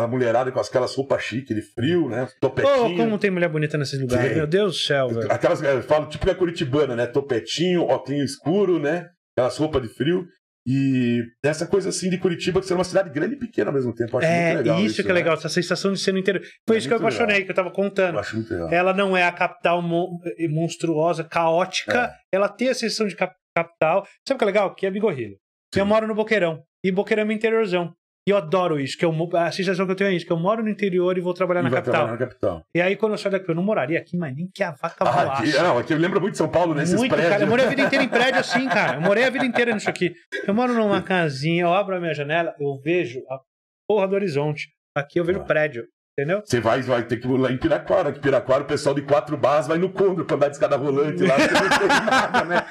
B: a, a, mulherada com aquelas roupas chique de frio, né? Topetinho. Oh, como
A: tem mulher bonita nesses lugares, meu
B: Deus do céu, velho. Aquelas, é, eu falo típica tipo é curitibana, né? Topetinho, óculos escuro, né? Aquelas roupas de frio. E essa coisa assim de Curitiba, que ser uma cidade grande e pequena ao mesmo tempo. é, legal. Isso, isso que é né? legal, essa sensação de ser
A: no interior. Foi é isso que eu apaixonei, legal. que eu tava contando. Eu acho muito legal. Ela não é a capital eh, monstruosa, caótica. É. Ela tem a sensação de capital. Sabe o que é legal? Que é Bigorrilho. Eu moro no Boqueirão. E Boqueirão é meu interiorzão. E eu adoro isso. Que eu, a sensação que eu tenho é isso: que eu moro no interior e vou trabalhar, e na, capital. trabalhar na capital. E aí, quando eu saio daqui, eu não moraria aqui, mas nem que a vaca ah, Aqui, não, aqui
B: lembra muito São Paulo nesses né, muito, prédios. Cara, eu morei a vida inteira em prédio
A: [laughs] assim, cara. Eu morei a vida inteira nisso aqui. Eu moro numa casinha, eu abro a minha janela, eu vejo a porra do horizonte. Aqui eu vejo ah. prédio.
B: Entendeu? Você vai, vai ter que ir lá em Piraquara. Que Piraquara, o pessoal de quatro barras vai no Condor pra andar de escada rolante lá. Você não tem nada, né?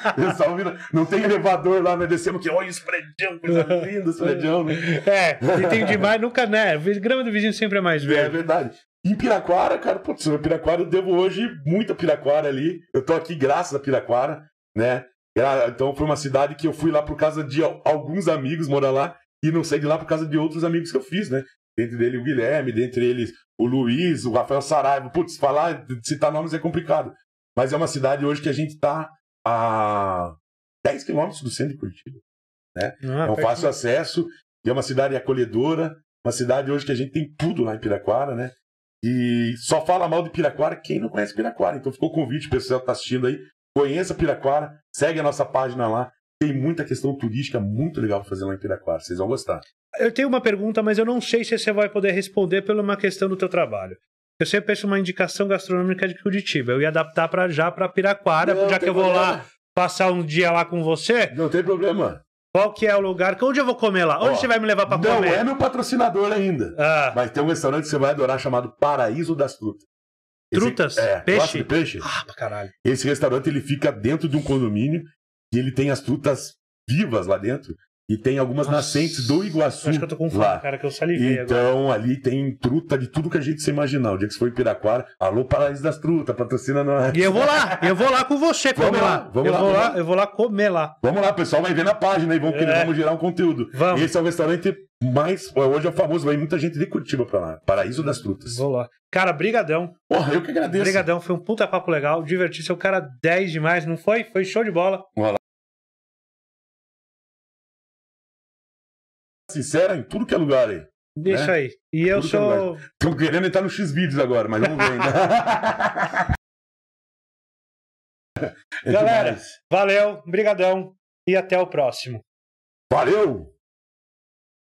B: [laughs] vira, não tem elevador lá, né? Descemos que olha os prédios, coisa [laughs] linda, os prédios, né? É, e tem demais, nunca, né? grama do vizinho sempre é mais é verde. É verdade. Em Piraquara, cara, putz, Piraquara, eu devo hoje muita Piraquara ali. Eu tô aqui graças a Piraquara, né? Então foi uma cidade que eu fui lá por causa de alguns amigos morar lá e não saí de lá por causa de outros amigos que eu fiz, né? Dentre dele o Guilherme, dentre eles o Luiz, o Rafael Saraiva. Putz, falar, citar nomes é complicado. Mas é uma cidade hoje que a gente está a 10 quilômetros do centro de Curitiba. Né? Ah, é um fácil acesso e é uma cidade acolhedora. Uma cidade hoje que a gente tem tudo lá em Piraquara, né? E só fala mal de Piraquara quem não conhece Piraquara. Então ficou o convite, o pessoal que está assistindo aí, conheça Piraquara, segue a nossa página lá, tem muita questão turística muito legal para fazer lá em Piraquara, vocês vão gostar.
A: Eu tenho uma pergunta, mas eu não sei se você vai poder responder pela uma questão do teu trabalho. Eu sempre penso uma indicação gastronômica de Curitiba. Eu ia adaptar para já para Piraquara, não, já que eu vou problema. lá passar um dia lá com você. Não tem problema. Qual que é o lugar? Onde eu vou comer lá? Onde Ó, você vai me levar para comer? Não é
B: meu patrocinador ainda. Ah. Mas tem um restaurante que você vai adorar chamado Paraíso das Trutas. Esse, Trutas? É, peixe? peixe? Ah, pra caralho. Esse restaurante ele fica dentro de um condomínio e ele tem as frutas vivas lá dentro e tem algumas Nossa, nascentes do Iguaçu. Acho que eu tô com fome, lá. cara, que eu salivei Então, agora. ali tem truta de tudo que a gente se imaginar. O dia que você foi em Piraquara, alô, Paraíso das Trutas, patrocina nós. E eu vou lá, eu vou lá com você comer vamos lá. lá. Vamos eu lá, vou lá, eu vou lá comer lá. Vamos lá, pessoal, vai ver na página e vamos, é. vamos gerar um conteúdo. Vamos. Esse é o restaurante mais. Hoje é o famoso, vai muita gente de Curitiba pra lá. Paraíso das Trutas. Vou lá. Cara, brigadão. Porra,
A: eu que agradeço. Brigadão, foi um puta papo legal, divertido. Seu cara 10 demais, não foi? Foi show de bola. lá.
C: sincera em tudo que é
B: lugar aí. Deixa né? aí. E tudo eu é sou. Estão é querendo entrar no x videos agora, mas vamos ver ainda. [laughs]
A: É Galera, valeu,
C: brigadão e até o próximo. Valeu!